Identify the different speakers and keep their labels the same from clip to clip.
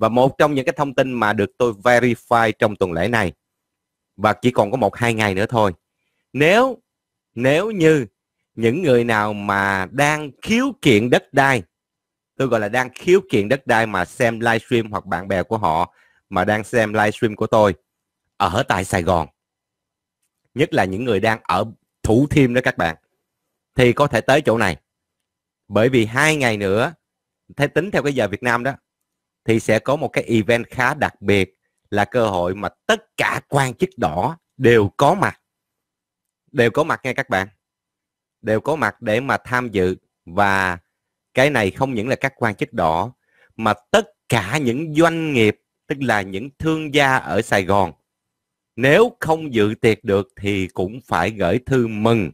Speaker 1: và một trong những cái thông tin mà được tôi verify trong tuần lễ này và chỉ còn có một hai ngày nữa thôi nếu nếu như những người nào mà đang khiếu kiện đất đai tôi gọi là đang khiếu kiện đất đai mà xem livestream hoặc bạn bè của họ mà đang xem livestream của tôi ở tại Sài Gòn nhất là những người đang ở Thủ Thiêm đó các bạn thì có thể tới chỗ này bởi vì hai ngày nữa theo tính theo cái giờ Việt Nam đó thì sẽ có một cái event khá đặc biệt là cơ hội mà tất cả quan chức đỏ đều có mặt đều có mặt nha các bạn đều có mặt để mà tham dự và cái này không những là các quan chức đỏ mà tất cả những doanh nghiệp tức là những thương gia ở Sài Gòn nếu không dự tiệc được thì cũng phải gửi thư mừng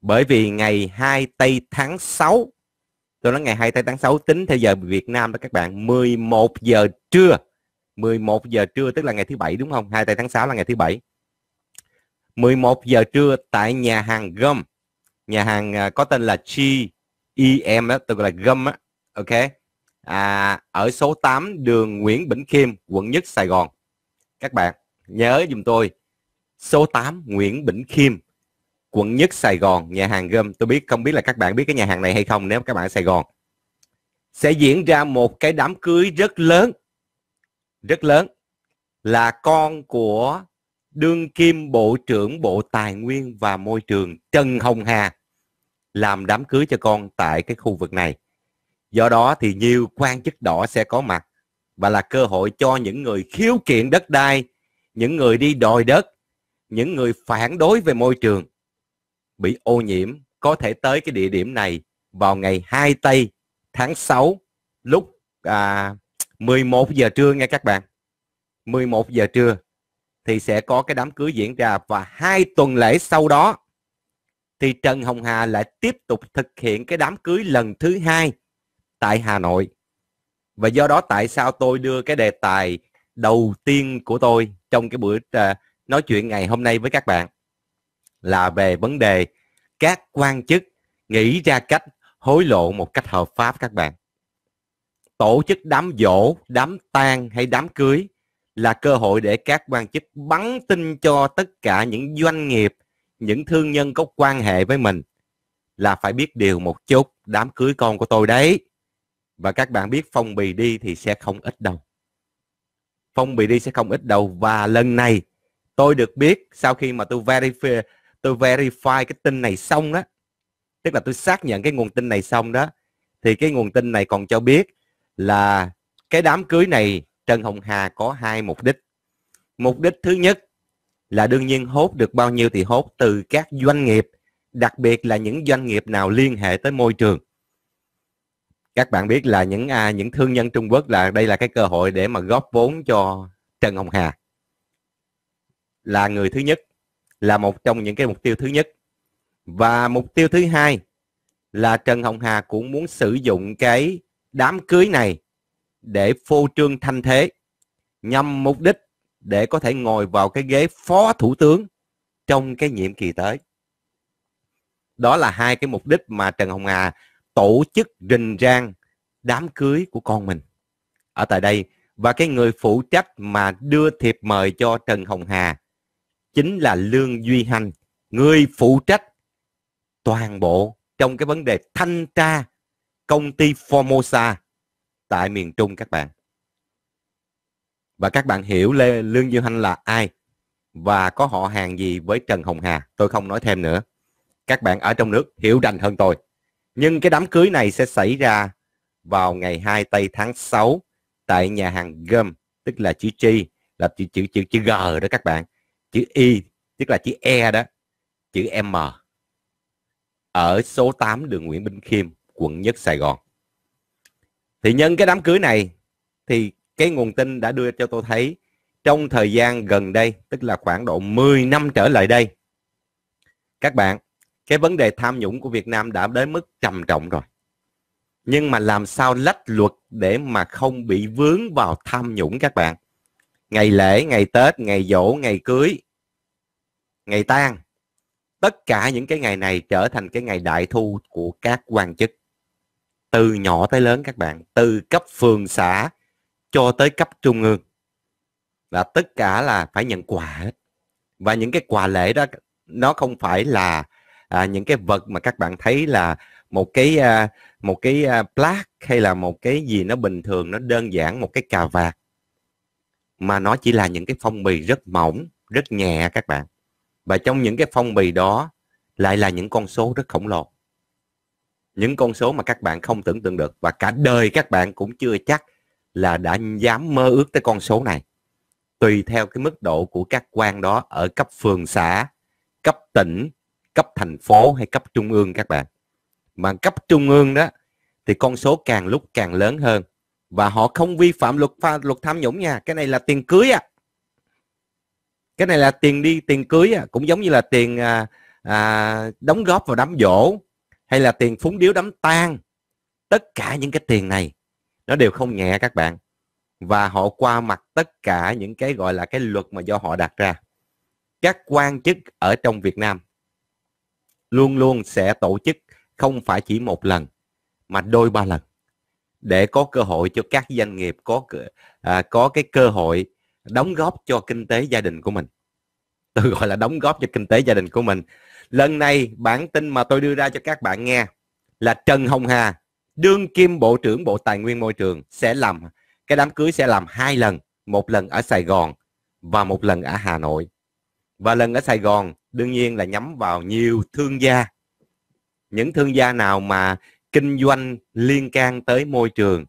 Speaker 1: bởi vì ngày 2 tây tháng 6 Tôi nói ngày 24 tháng 6 tính theo giờ Việt Nam đó các bạn 11 giờ trưa 11 giờ trưa tức là ngày thứ bảy đúng không? 24 tháng 6 là ngày thứ bảy 11 giờ trưa tại nhà hàng Gum nhà hàng à, có tên là Chi em đó gọi là Gum á ok à, ở số 8 đường Nguyễn Bỉnh Khiêm quận nhất Sài Gòn các bạn nhớ dùm tôi số 8 Nguyễn Bỉnh Khiêm quận nhất Sài Gòn, nhà hàng Gom. Tôi biết không biết là các bạn biết cái nhà hàng này hay không nếu các bạn ở Sài Gòn. Sẽ diễn ra một cái đám cưới rất lớn. Rất lớn là con của đương kim Bộ trưởng Bộ Tài nguyên và Môi trường Trần Hồng Hà làm đám cưới cho con tại cái khu vực này. Do đó thì nhiều quan chức đỏ sẽ có mặt và là cơ hội cho những người khiếu kiện đất đai, những người đi đòi đất, những người phản đối về môi trường bị ô nhiễm có thể tới cái địa điểm này vào ngày 2 tây tháng 6 lúc à, 11 giờ trưa nghe các bạn 11 giờ trưa thì sẽ có cái đám cưới diễn ra và hai tuần lễ sau đó thì Trần Hồng Hà lại tiếp tục thực hiện cái đám cưới lần thứ hai tại Hà Nội. Và do đó tại sao tôi đưa cái đề tài đầu tiên của tôi trong cái buổi uh, nói chuyện ngày hôm nay với các bạn là về vấn đề các quan chức nghĩ ra cách hối lộ một cách hợp pháp các bạn. Tổ chức đám dỗ, đám tang hay đám cưới là cơ hội để các quan chức bắn tin cho tất cả những doanh nghiệp, những thương nhân có quan hệ với mình là phải biết điều một chút đám cưới con của tôi đấy. Và các bạn biết phong bì đi thì sẽ không ít đâu. Phong bì đi sẽ không ít đâu và lần này tôi được biết sau khi mà tôi verify tôi verify cái tin này xong đó tức là tôi xác nhận cái nguồn tin này xong đó thì cái nguồn tin này còn cho biết là cái đám cưới này Trần Hồng Hà có hai mục đích mục đích thứ nhất là đương nhiên hốt được bao nhiêu thì hốt từ các doanh nghiệp đặc biệt là những doanh nghiệp nào liên hệ tới môi trường các bạn biết là những à, những thương nhân Trung Quốc là đây là cái cơ hội để mà góp vốn cho Trần Hồng Hà là người thứ nhất là một trong những cái mục tiêu thứ nhất và mục tiêu thứ hai là Trần Hồng Hà cũng muốn sử dụng cái đám cưới này để phô trương thanh thế nhằm mục đích để có thể ngồi vào cái ghế phó thủ tướng trong cái nhiệm kỳ tới. Đó là hai cái mục đích mà Trần Hồng Hà tổ chức rình rang đám cưới của con mình ở tại đây và cái người phụ trách mà đưa thiệp mời cho Trần Hồng Hà chính là Lương Duy Hành, người phụ trách toàn bộ trong cái vấn đề thanh tra công ty Formosa tại miền Trung các bạn. Và các bạn hiểu Lê Lương Duy Hành là ai và có họ hàng gì với Trần Hồng Hà, tôi không nói thêm nữa. Các bạn ở trong nước hiểu rành hơn tôi. Nhưng cái đám cưới này sẽ xảy ra vào ngày 2 tây tháng 6 tại nhà hàng Gum, tức là chữ chi là chữ chữ chữ chữ G đó các bạn chữ y tức là chữ e đó chữ m ở số 8 đường Nguyễn Bình Khiêm quận nhất Sài Gòn thì nhân cái đám cưới này thì cái nguồn tin đã đưa cho tôi thấy trong thời gian gần đây tức là khoảng độ 10 năm trở lại đây các bạn cái vấn đề tham nhũng của Việt Nam đã đến mức trầm trọng rồi nhưng mà làm sao lách luật để mà không bị vướng vào tham nhũng các bạn ngày lễ ngày tết ngày dỗ ngày cưới ngày tang tất cả những cái ngày này trở thành cái ngày đại thu của các quan chức từ nhỏ tới lớn các bạn từ cấp phường xã cho tới cấp trung ương là tất cả là phải nhận quà hết và những cái quà lễ đó nó không phải là à, những cái vật mà các bạn thấy là một cái à, một cái à, plaque hay là một cái gì nó bình thường nó đơn giản một cái cà vạt mà nó chỉ là những cái phong bì rất mỏng rất nhẹ các bạn và trong những cái phong bì đó lại là những con số rất khổng lồ những con số mà các bạn không tưởng tượng được và cả đời các bạn cũng chưa chắc là đã dám mơ ước tới con số này tùy theo cái mức độ của các quan đó ở cấp phường xã cấp tỉnh cấp thành phố hay cấp trung ương các bạn mà cấp trung ương đó thì con số càng lúc càng lớn hơn và họ không vi phạm luật pha luật tham nhũng nha cái này là tiền cưới à cái này là tiền đi tiền cưới à. cũng giống như là tiền à, à, đóng góp vào đám dỗ hay là tiền phúng điếu đám tang tất cả những cái tiền này nó đều không nhẹ các bạn và họ qua mặt tất cả những cái gọi là cái luật mà do họ đặt ra các quan chức ở trong Việt Nam luôn luôn sẽ tổ chức không phải chỉ một lần mà đôi ba lần để có cơ hội cho các doanh nghiệp có à, có cái cơ hội đóng góp cho kinh tế gia đình của mình tôi gọi là đóng góp cho kinh tế gia đình của mình lần này bản tin mà tôi đưa ra cho các bạn nghe là Trần Hồng Hà đương kim bộ trưởng bộ tài nguyên môi trường sẽ làm cái đám cưới sẽ làm hai lần một lần ở Sài Gòn và một lần ở Hà Nội và lần ở Sài Gòn đương nhiên là nhắm vào nhiều thương gia những thương gia nào mà kinh doanh liên can tới môi trường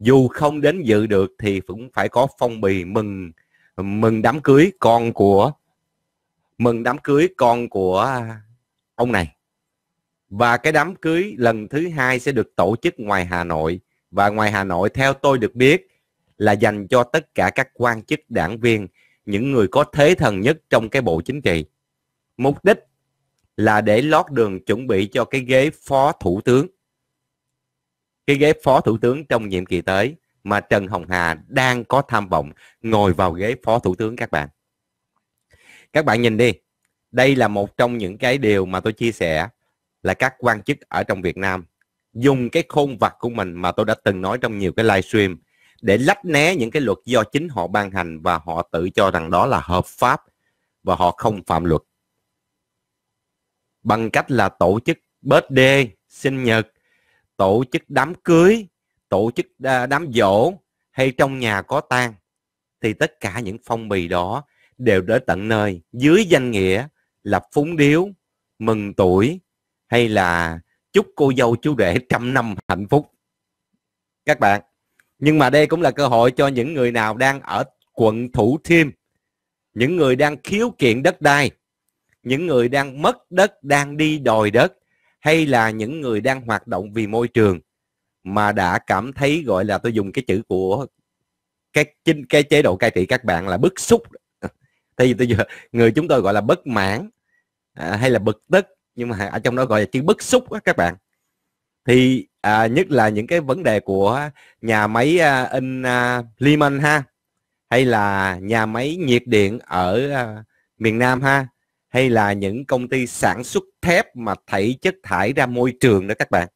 Speaker 1: dù không đến dự được thì cũng phải có phong bì mừng mừng đám cưới con của mừng đám cưới con của ông này và cái đám cưới lần thứ hai sẽ được tổ chức ngoài Hà Nội và ngoài Hà Nội theo tôi được biết là dành cho tất cả các quan chức đảng viên những người có thế thần nhất trong cái bộ chính trị mục đích là để lót đường chuẩn bị cho cái ghế phó thủ tướng cái ghế phó thủ tướng trong nhiệm kỳ tới mà Trần Hồng Hà đang có tham vọng ngồi vào ghế phó thủ tướng các bạn. Các bạn nhìn đi, đây là một trong những cái điều mà tôi chia sẻ là các quan chức ở trong Việt Nam dùng cái khôn vặt của mình mà tôi đã từng nói trong nhiều cái livestream để lách né những cái luật do chính họ ban hành và họ tự cho rằng đó là hợp pháp và họ không phạm luật bằng cách là tổ chức birthday sinh nhật tổ chức đám cưới, tổ chức à, đám dỗ hay trong nhà có tang thì tất cả những phong bì đó đều đến tận nơi dưới danh nghĩa là phúng điếu, mừng tuổi hay là chúc cô dâu chú rể trăm năm hạnh phúc. Các bạn, nhưng mà đây cũng là cơ hội cho những người nào đang ở quận Thủ Thiêm, những người đang khiếu kiện đất đai, những người đang mất đất, đang đi đòi đất, hay là những người đang hoạt động vì môi trường mà đã cảm thấy gọi là tôi dùng cái chữ của cái chính cái chế độ cai trị các bạn là bức xúc thì tôi người chúng tôi gọi là bất mãn à, hay là bực tức nhưng mà ở trong đó gọi là chữ bức xúc á các bạn thì à, nhất là những cái vấn đề của nhà máy à, in à, Lehman ha hay là nhà máy nhiệt điện ở à, miền Nam ha hay là những công ty sản xuất thép mà thảy chất thải ra môi trường đó các bạn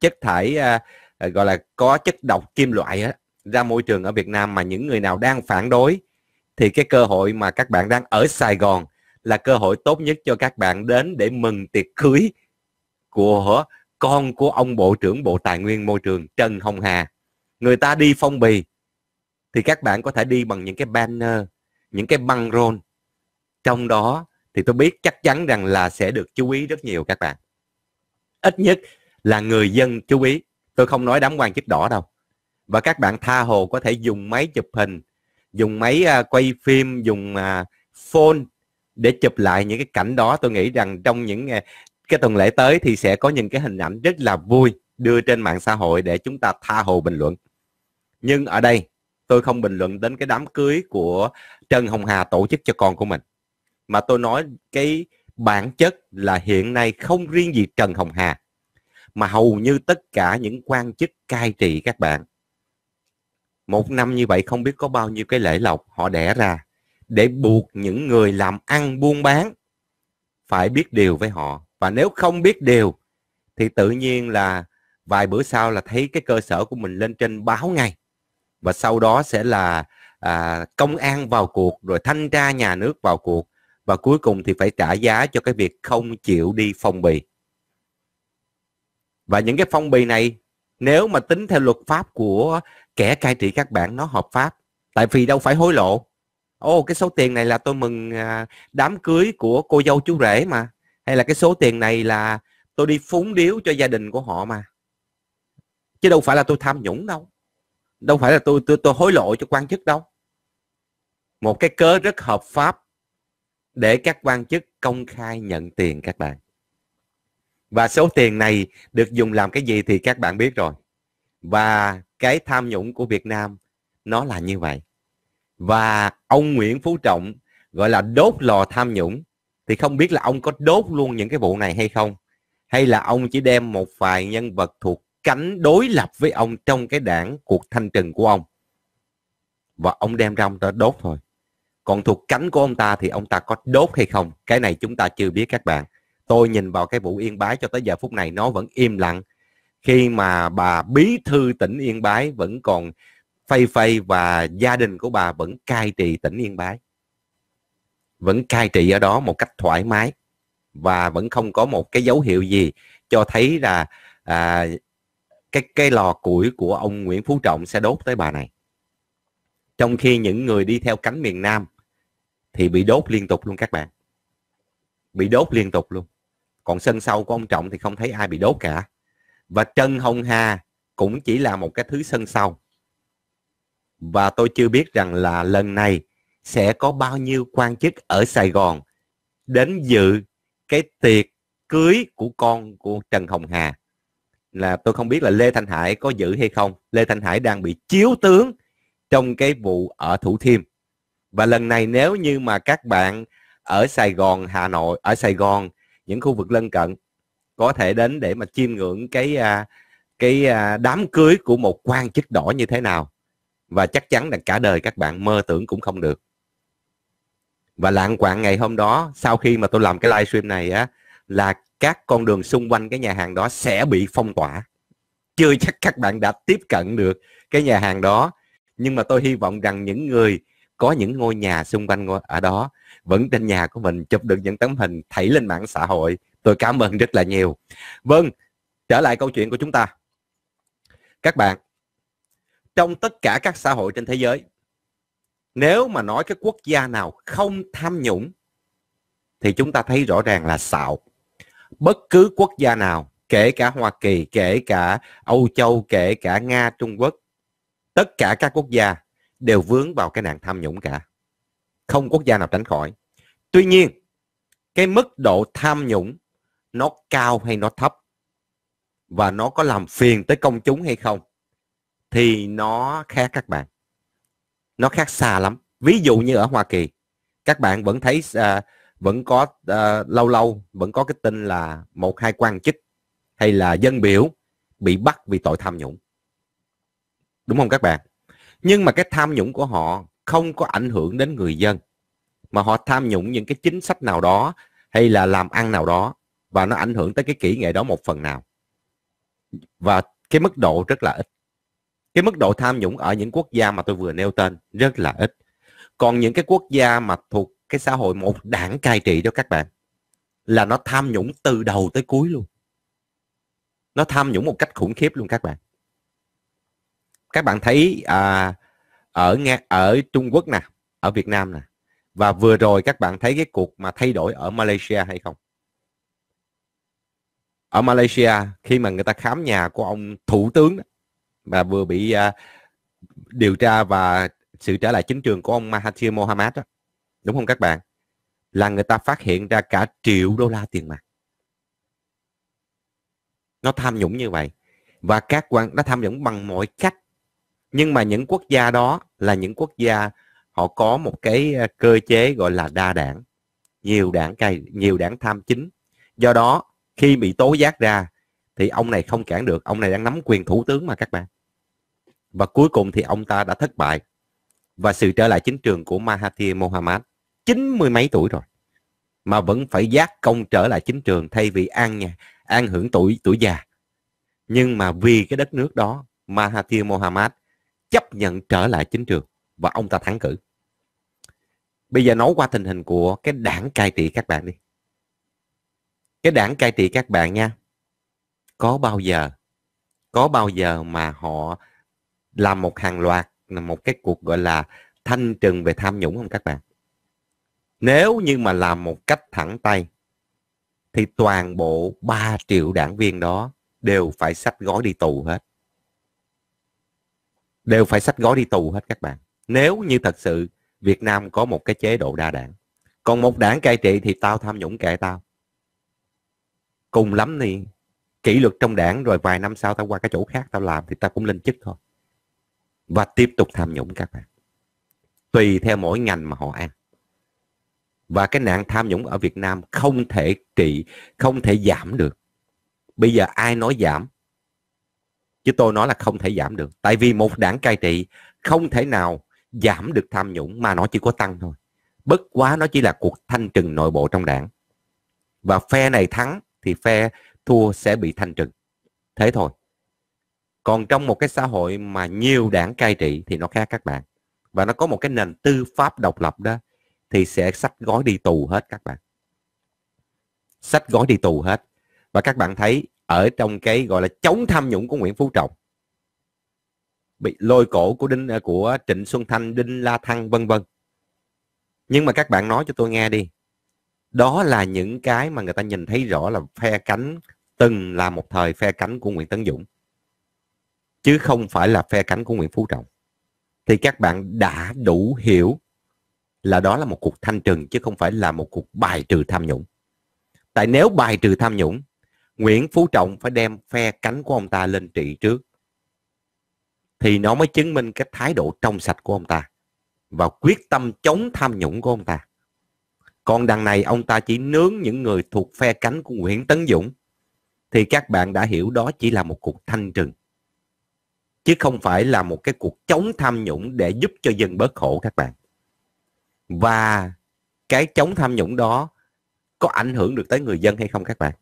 Speaker 1: chất thải à, à gọi là có chất độc kim loại đó, ra môi trường ở Việt Nam mà những người nào đang phản đối thì cái cơ hội mà các bạn đang ở Sài Gòn là cơ hội tốt nhất cho các bạn đến để mừng tiệc cưới của con của ông Bộ trưởng Bộ Tài nguyên Môi trường Trần Hồng Hà. Người ta đi phong bì thì các bạn có thể đi bằng những cái banner, những cái băng rôn. Trong đó thì tôi biết chắc chắn rằng là sẽ được chú ý rất nhiều các bạn ít nhất là người dân chú ý tôi không nói đám quan chức đỏ đâu và các bạn tha hồ có thể dùng máy chụp hình dùng máy à, quay phim dùng à, phone để chụp lại những cái cảnh đó tôi nghĩ rằng trong những à, cái tuần lễ tới thì sẽ có những cái hình ảnh rất là vui đưa trên mạng xã hội để chúng ta tha hồ bình luận nhưng ở đây tôi không bình luận đến cái đám cưới của Trần Hồng Hà tổ chức cho con của mình mà tôi nói cái bản chất là hiện nay không riêng gì Trần Hồng Hà mà hầu như tất cả những quan chức cai trị các bạn một năm như vậy không biết có bao nhiêu cái lễ lộc họ đẻ ra để buộc những người làm ăn buôn bán phải biết điều với họ và nếu không biết điều thì tự nhiên là vài bữa sau là thấy cái cơ sở của mình lên trên báo ngay và sau đó sẽ là à, công an vào cuộc rồi thanh tra nhà nước vào cuộc và cuối cùng thì phải trả giá cho cái việc không chịu đi phong bì. Và những cái phong bì này nếu mà tính theo luật pháp của kẻ cai trị các bạn nó hợp pháp. Tại vì đâu phải hối lộ. Ô cái số tiền này là tôi mừng à, đám cưới của cô dâu chú rể mà. Hay là cái số tiền này là tôi đi phúng điếu cho gia đình của họ mà. Chứ đâu phải là tôi tham nhũng đâu. Đâu phải là tôi tôi tôi hối lộ cho quan chức đâu. Một cái cớ rất hợp pháp để các quan chức công khai nhận tiền các bạn. Và số tiền này được dùng làm cái gì thì các bạn biết rồi. Và cái tham nhũng của Việt Nam nó là như vậy. Và ông Nguyễn Phú Trọng gọi là đốt lò tham nhũng thì không biết là ông có đốt luôn những cái vụ này hay không hay là ông chỉ đem một vài nhân vật thuộc cánh đối lập với ông trong cái đảng cuộc thanh trừng của ông và ông đem ra ông ta đốt thôi còn thuộc cánh của ông ta thì ông ta có đốt hay không cái này chúng ta chưa biết các bạn tôi nhìn vào cái vụ yên bái cho tới giờ phút này nó vẫn im lặng khi mà bà bí thư tỉnh yên bái vẫn còn phay phay và gia đình của bà vẫn cai trị tỉnh yên bái vẫn cai trị ở đó một cách thoải mái và vẫn không có một cái dấu hiệu gì cho thấy là à, cái cái lò củi của ông Nguyễn Phú Trọng sẽ đốt tới bà này trong khi những người đi theo cánh miền Nam thì bị đốt liên tục luôn các bạn bị đốt liên tục luôn còn sân sau của ông trọng thì không thấy ai bị đốt cả và trần hồng hà cũng chỉ là một cái thứ sân sau và tôi chưa biết rằng là lần này sẽ có bao nhiêu quan chức ở sài gòn đến dự cái tiệc cưới của con của trần hồng hà là tôi không biết là lê thanh hải có giữ hay không lê thanh hải đang bị chiếu tướng trong cái vụ ở thủ thiêm và lần này nếu như mà các bạn ở Sài Gòn Hà Nội ở Sài Gòn những khu vực lân cận có thể đến để mà chiêm ngưỡng cái à, cái à, đám cưới của một quan chức đỏ như thế nào và chắc chắn là cả đời các bạn mơ tưởng cũng không được và lạng quạng ngày hôm đó sau khi mà tôi làm cái livestream này á là các con đường xung quanh cái nhà hàng đó sẽ bị phong tỏa chưa chắc các bạn đã tiếp cận được cái nhà hàng đó nhưng mà tôi hy vọng rằng những người có những ngôi nhà xung quanh ở đó vẫn trên nhà của mình chụp được những tấm hình thảy lên mạng xã hội tôi cảm ơn rất là nhiều vâng trở lại câu chuyện của chúng ta các bạn trong tất cả các xã hội trên thế giới nếu mà nói cái quốc gia nào không tham nhũng thì chúng ta thấy rõ ràng là xạo bất cứ quốc gia nào kể cả hoa kỳ kể cả âu châu kể cả nga trung quốc tất cả các quốc gia đều vướng vào cái nạn tham nhũng cả. Không quốc gia nào tránh khỏi. Tuy nhiên, cái mức độ tham nhũng nó cao hay nó thấp và nó có làm phiền tới công chúng hay không thì nó khác các bạn. Nó khác xa lắm. Ví dụ như ở Hoa Kỳ, các bạn vẫn thấy uh, vẫn có uh, lâu lâu vẫn có cái tin là một hai quan chức hay là dân biểu bị bắt vì tội tham nhũng đúng không các bạn nhưng mà cái tham nhũng của họ không có ảnh hưởng đến người dân. Mà họ tham nhũng những cái chính sách nào đó hay là làm ăn nào đó và nó ảnh hưởng tới cái kỹ nghệ đó một phần nào. Và cái mức độ rất là ít. Cái mức độ tham nhũng ở những quốc gia mà tôi vừa nêu tên rất là ít. Còn những cái quốc gia mà thuộc cái xã hội một đảng cai trị đó các bạn là nó tham nhũng từ đầu tới cuối luôn. Nó tham nhũng một cách khủng khiếp luôn các bạn các bạn thấy à, ở nghe ở trung quốc nè ở việt nam nè và vừa rồi các bạn thấy cái cuộc mà thay đổi ở malaysia hay không ở malaysia khi mà người ta khám nhà của ông thủ tướng mà vừa bị à, điều tra và sự trở lại chính trường của ông Mahathir Mohamad đó, đúng không các bạn là người ta phát hiện ra cả triệu đô la tiền mặt nó tham nhũng như vậy và các quan nó tham nhũng bằng mọi cách nhưng mà những quốc gia đó là những quốc gia họ có một cái ờ, cơ chế gọi là đa đảng nhiều đảng cai, nhiều đảng tham chính do đó khi bị tố giác ra thì ông này không cản được ông này đang nắm quyền thủ tướng mà các bạn và cuối cùng thì ông ta đã thất bại và sự trở lại chính trường của Mahathir Mohamad chín mươi mấy tuổi rồi mà vẫn phải giác công trở lại chính trường thay vì an nhà an hưởng tuổi tuổi già nhưng mà vì cái đất nước đó Mahathir Mohamad chấp nhận trở lại chính trường và ông ta thắng cử bây giờ nói qua tình hình của cái đảng cai trị các bạn đi cái đảng cai trị các bạn nha có bao giờ có bao giờ mà họ làm một hàng loạt một cái cuộc gọi là thanh trừng về tham nhũng không các bạn nếu như mà làm một cách thẳng tay thì toàn bộ 3 triệu đảng viên đó đều phải sách gói đi tù hết đều phải sách gói đi tù hết các bạn. Nếu như thật sự Việt Nam có một cái chế độ đa đảng. Còn một đảng cai trị thì tao tham nhũng kệ tao. Cùng lắm thì kỷ luật trong đảng rồi vài năm sau tao qua cái chỗ khác tao làm thì tao cũng lên chức thôi. Và tiếp tục tham nhũng các bạn. Tùy theo mỗi ngành mà họ ăn. Và cái nạn tham nhũng ở Việt Nam không thể trị, không thể giảm được. Bây giờ ai nói giảm chứ tôi nói là không thể giảm được tại vì một đảng cai trị không thể nào giảm được tham nhũng mà nó chỉ có tăng thôi bất quá nó chỉ là cuộc thanh trừng nội bộ trong đảng và phe này thắng thì phe thua sẽ bị thanh trừng thế thôi còn trong một cái xã hội mà nhiều đảng cai trị thì nó khác các bạn và nó có một cái nền tư pháp độc lập đó thì sẽ sách gói đi tù hết các bạn sách gói đi tù hết và các bạn thấy ở trong cái gọi là chống tham nhũng của Nguyễn Phú Trọng bị lôi cổ của đinh à, của Trịnh Xuân Thanh, Đinh La Thăng vân vân. Nhưng mà các bạn nói cho tôi nghe đi. Đó là những cái mà người ta nhìn thấy rõ là phe cánh từng là một thời phe cánh của Nguyễn Tấn Dũng chứ không phải là phe cánh của Nguyễn Phú Trọng. Thì các bạn đã đủ hiểu là đó là một cuộc thanh trừng chứ không phải là một cuộc bài trừ tham nhũng. Tại nếu bài trừ tham nhũng Nguyễn Phú Trọng phải đem phe cánh của ông ta lên trị trước. Thì nó mới chứng minh cái thái độ trong sạch của ông ta và quyết tâm chống tham nhũng của ông ta. Còn đằng này ông ta chỉ nướng những người thuộc phe cánh của Nguyễn Tấn Dũng thì các bạn đã hiểu đó chỉ là một cuộc thanh trừng. Chứ không phải là một cái cuộc chống tham nhũng để giúp cho dân bớt khổ các bạn. Và cái chống tham nhũng đó có ảnh hưởng được tới người dân hay không các bạn?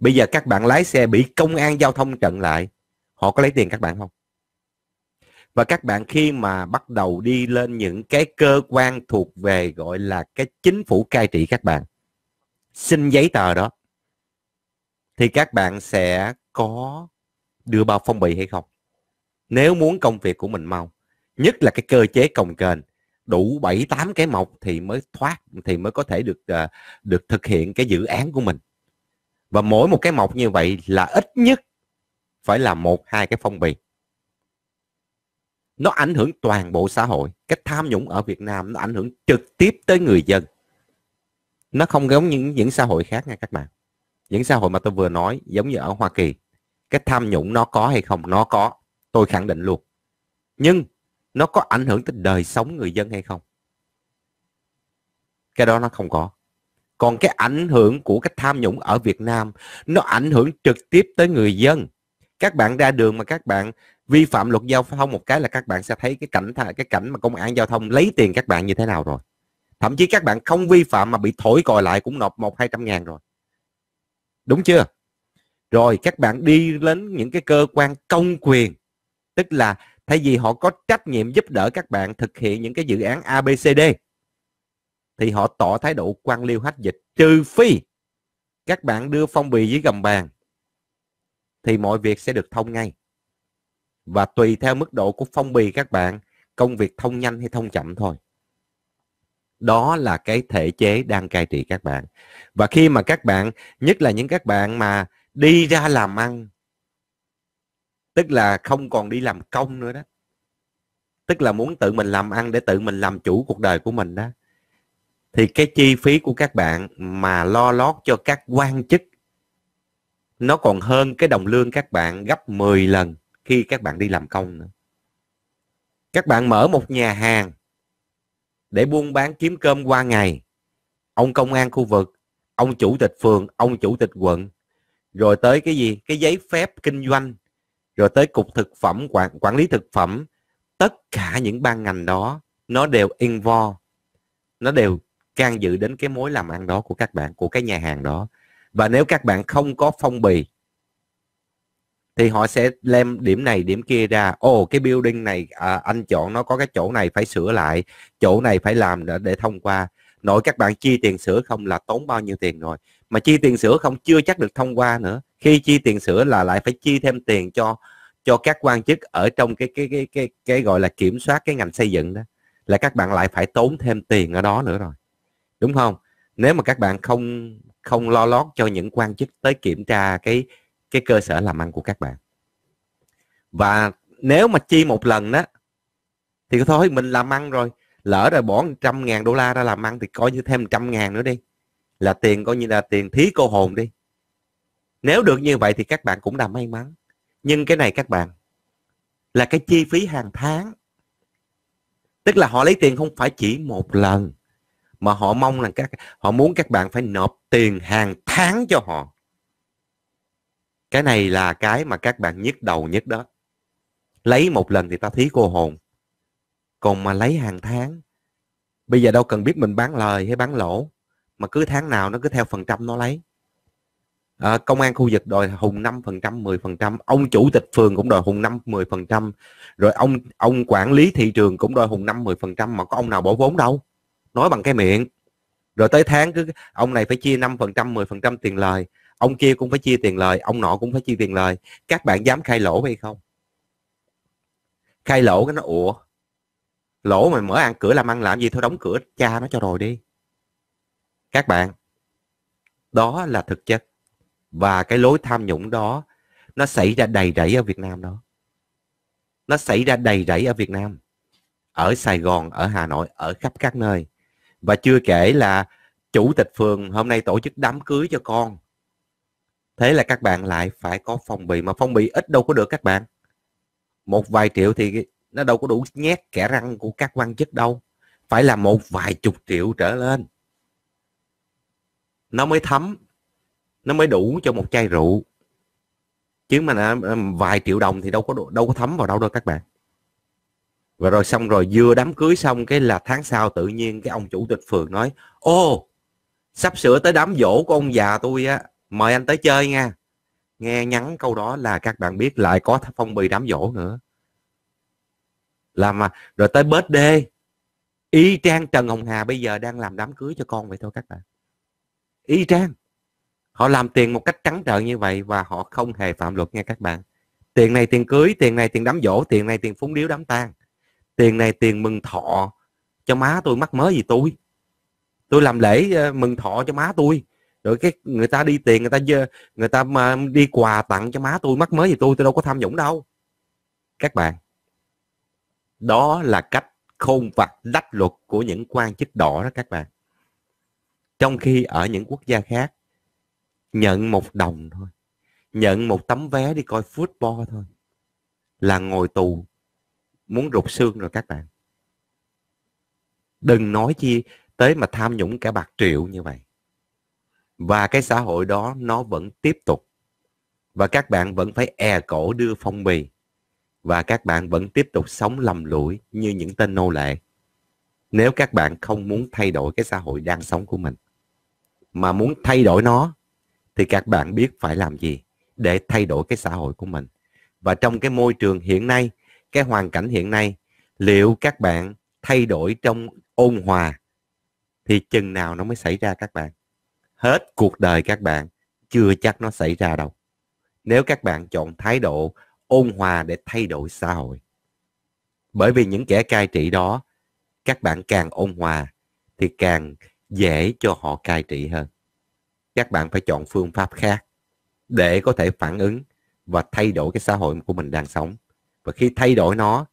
Speaker 1: Bây giờ các bạn lái xe bị công an giao thông chặn lại, họ có lấy tiền các bạn không? Và các bạn khi mà bắt đầu đi lên những cái cơ quan thuộc về gọi là cái chính phủ cai trị các bạn, xin giấy tờ đó, thì các bạn sẽ có đưa bao phong bì hay không? Nếu muốn công việc của mình mau, nhất là cái cơ chế cồng kềnh, đủ 7 8 cái mộc thì mới thoát thì mới có thể được ờ, được thực hiện cái dự án của mình và mỗi một cái mộc như vậy là ít nhất phải là một hai cái phong bì nó ảnh hưởng toàn bộ xã hội cái tham nhũng ở Việt Nam nó ảnh hưởng trực tiếp tới người dân nó không giống những những xã hội khác nha các bạn những xã hội mà tôi vừa nói giống như ở Hoa Kỳ cái tham nhũng nó có hay không nó có tôi khẳng định luôn nhưng nó có ảnh hưởng tới đời sống người dân hay không cái đó nó không có còn cái ảnh hưởng của cái tham nhũng ở Việt Nam nó ảnh hưởng trực tiếp tới người dân các bạn ra đường mà các bạn vi phạm luật giao thông một cái là các bạn sẽ thấy cái cảnh cái cảnh mà công an giao thông lấy tiền các bạn như thế nào rồi thậm chí các bạn không vi phạm mà bị thổi còi lại cũng nộp một hai trăm ngàn rồi đúng chưa rồi các bạn đi đến những cái cơ quan công quyền tức là thay vì họ có trách nhiệm giúp đỡ các bạn thực hiện những cái dự án abcd thì họ tỏ thái độ quan liêu hách dịch. Trừ phi các bạn đưa phong bì dưới gầm bàn thì mọi việc sẽ được thông ngay. Và tùy theo mức độ của phong bì các bạn, công việc thông nhanh hay thông chậm thôi. Đó là cái thể chế đang cai trị các bạn. Và khi mà các bạn, nhất là những các bạn mà đi ra làm ăn, tức là không còn đi làm công nữa đó. Tức là muốn tự mình làm ăn để tự mình làm chủ cuộc đời của mình đó thì cái chi phí của các bạn mà lo lót cho các quan chức nó còn hơn cái đồng lương các bạn gấp 10 lần khi các bạn đi làm công nữa. Các bạn mở một nhà hàng để buôn bán kiếm cơm qua ngày. Ông công an khu vực, ông chủ tịch phường, ông chủ tịch quận, rồi tới cái gì? Cái giấy phép kinh doanh, rồi tới cục thực phẩm, quản, quản lý thực phẩm. Tất cả những ban ngành đó nó đều involve, nó đều can dự đến cái mối làm ăn đó của các bạn của cái nhà hàng đó và nếu các bạn không có phong bì thì họ sẽ lem điểm này điểm kia ra ồ cái building này à, anh chọn nó có cái chỗ này phải sửa lại chỗ này phải làm để, để thông qua nội các bạn chi tiền sửa không là tốn bao nhiêu tiền rồi mà chi tiền sửa không chưa chắc được thông qua nữa khi chi tiền sửa là lại phải chi thêm tiền cho cho các quan chức ở trong cái cái cái cái cái gọi là kiểm soát cái ngành xây dựng đó là các bạn lại phải tốn thêm tiền ở đó nữa rồi đúng không nếu mà các bạn không không lo lót cho những quan chức tới kiểm tra cái cái cơ sở làm ăn của các bạn và nếu mà chi một lần đó thì thôi mình làm ăn rồi lỡ rồi bỏ trăm ngàn đô la ra làm ăn thì coi như thêm trăm ngàn nữa đi là tiền coi như là tiền thí cô hồn đi nếu được như vậy thì các bạn cũng đã may mắn nhưng cái này các bạn là cái chi phí hàng tháng tức là họ lấy tiền không phải chỉ một lần mà họ mong là các họ muốn các bạn phải nộp tiền hàng tháng cho họ cái này là cái mà các bạn nhức đầu nhất đó lấy một lần thì ta thí cô hồn còn mà lấy hàng tháng bây giờ đâu cần biết mình bán lời hay bán lỗ mà cứ tháng nào nó cứ theo phần trăm nó lấy à, công an khu vực đòi hùng năm phần trăm mười phần trăm ông chủ tịch phường cũng đòi hùng năm mười phần trăm rồi ông ông quản lý thị trường cũng đòi hùng năm mười phần trăm mà có ông nào bỏ vốn đâu nói bằng cái miệng rồi tới tháng cứ ông này phải chia 5% 10% tiền lời ông kia cũng phải chia tiền lời ông nọ cũng phải chia tiền lời các bạn dám khai lỗ hay không khai lỗ cái nó ủa lỗ mà mở ăn cửa làm ăn làm gì thôi đóng cửa cha nó cho rồi đi các bạn đó là thực chất và cái lối tham nhũng đó nó xảy ra đầy rẫy ở Việt Nam đó nó xảy ra đầy rẫy ở Việt Nam ở Sài Gòn ở Hà Nội ở khắp các nơi và chưa kể là chủ tịch phường hôm nay tổ chức đám cưới cho con thế là các bạn lại phải có phong bì mà phong bì ít đâu có được các bạn một vài triệu thì nó đâu có đủ nhét kẻ răng của các quan chức đâu phải là một vài chục triệu trở lên nó mới thấm nó mới đủ cho một chai rượu chứ mà à, à, vài triệu đồng thì đâu có đâu có thấm vào đâu đâu các bạn và rồi xong rồi vừa đám cưới xong cái là tháng sau tự nhiên cái ông chủ tịch phường nói ô sắp sửa tới đám dỗ của ông già tôi á mời anh tới chơi nha nghe nhắn câu đó là các bạn biết lại có phong bì đám dỗ nữa là mà rồi tới bớt đê y trang trần hồng hà bây giờ đang làm đám cưới cho con vậy thôi các bạn y trang họ làm tiền một cách trắng trợn như vậy và họ không hề phạm luật nha các bạn tiền này tiền cưới tiền này tiền đám dỗ tiền này tiền phúng điếu đám tang tiền này tiền mừng thọ cho má tôi mắc mới gì tôi tôi làm lễ ờ, mừng thọ cho má tôi rồi cái người ta đi tiền người ta người ta mà đi quà tặng cho má tôi mắc mới gì tôi tôi đâu có tham nhũng đâu các bạn đó là cách khôn vặt lách luật của những quan chức đỏ đó các bạn trong khi ở những quốc gia khác nhận một đồng thôi nhận một tấm vé đi coi football thôi là ngồi tù muốn rụt xương rồi các bạn đừng nói chi tới mà tham nhũng cả bạc triệu như vậy và cái xã hội đó nó vẫn tiếp tục và các bạn vẫn phải e cổ đưa phong bì và các bạn vẫn tiếp tục sống lầm lũi như những tên nô lệ nếu các bạn không muốn thay đổi cái xã hội đang sống của mình mà muốn thay đổi nó thì các bạn biết phải làm gì để thay đổi cái xã hội của mình và trong cái môi trường hiện nay cái hoàn cảnh hiện nay liệu các bạn thay đổi trong ôn hòa thì chừng nào nó mới xảy ra các bạn hết cuộc đời các bạn chưa chắc nó xảy ra đâu nếu các bạn chọn thái độ ôn hòa để thay đổi xã hội bởi vì những kẻ cai trị đó các bạn càng ôn hòa thì càng dễ cho họ cai trị hơn các bạn phải chọn phương pháp khác để có thể phản ứng và thay đổi cái xã hội của mình đang sống và khi thay đổi nó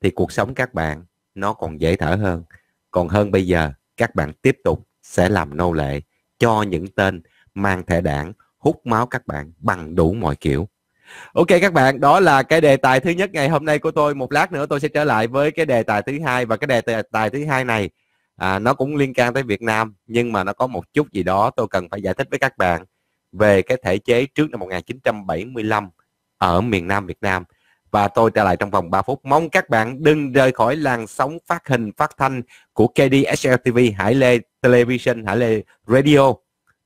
Speaker 1: thì cuộc sống các bạn nó còn dễ thở hơn còn hơn bây giờ các bạn tiếp tục sẽ làm nô lệ cho những tên mang thẻ đảng hút máu các bạn bằng đủ mọi kiểu ok các bạn đó là cái đề tài thứ nhất ngày hôm nay của tôi một lát nữa tôi sẽ trở lại với cái đề tài thứ hai và cái đề tài thứ hai này à, nó cũng liên quan tới Việt Nam nhưng mà nó có một chút gì đó tôi cần phải giải thích với các bạn về cái thể chế trước năm 1975 ở miền Nam Việt Nam và tôi trở lại trong vòng 3 phút. Mong các bạn đừng rời khỏi làn sóng phát hình phát thanh của KDSL TV Hải Lê Television Hải Lê Radio.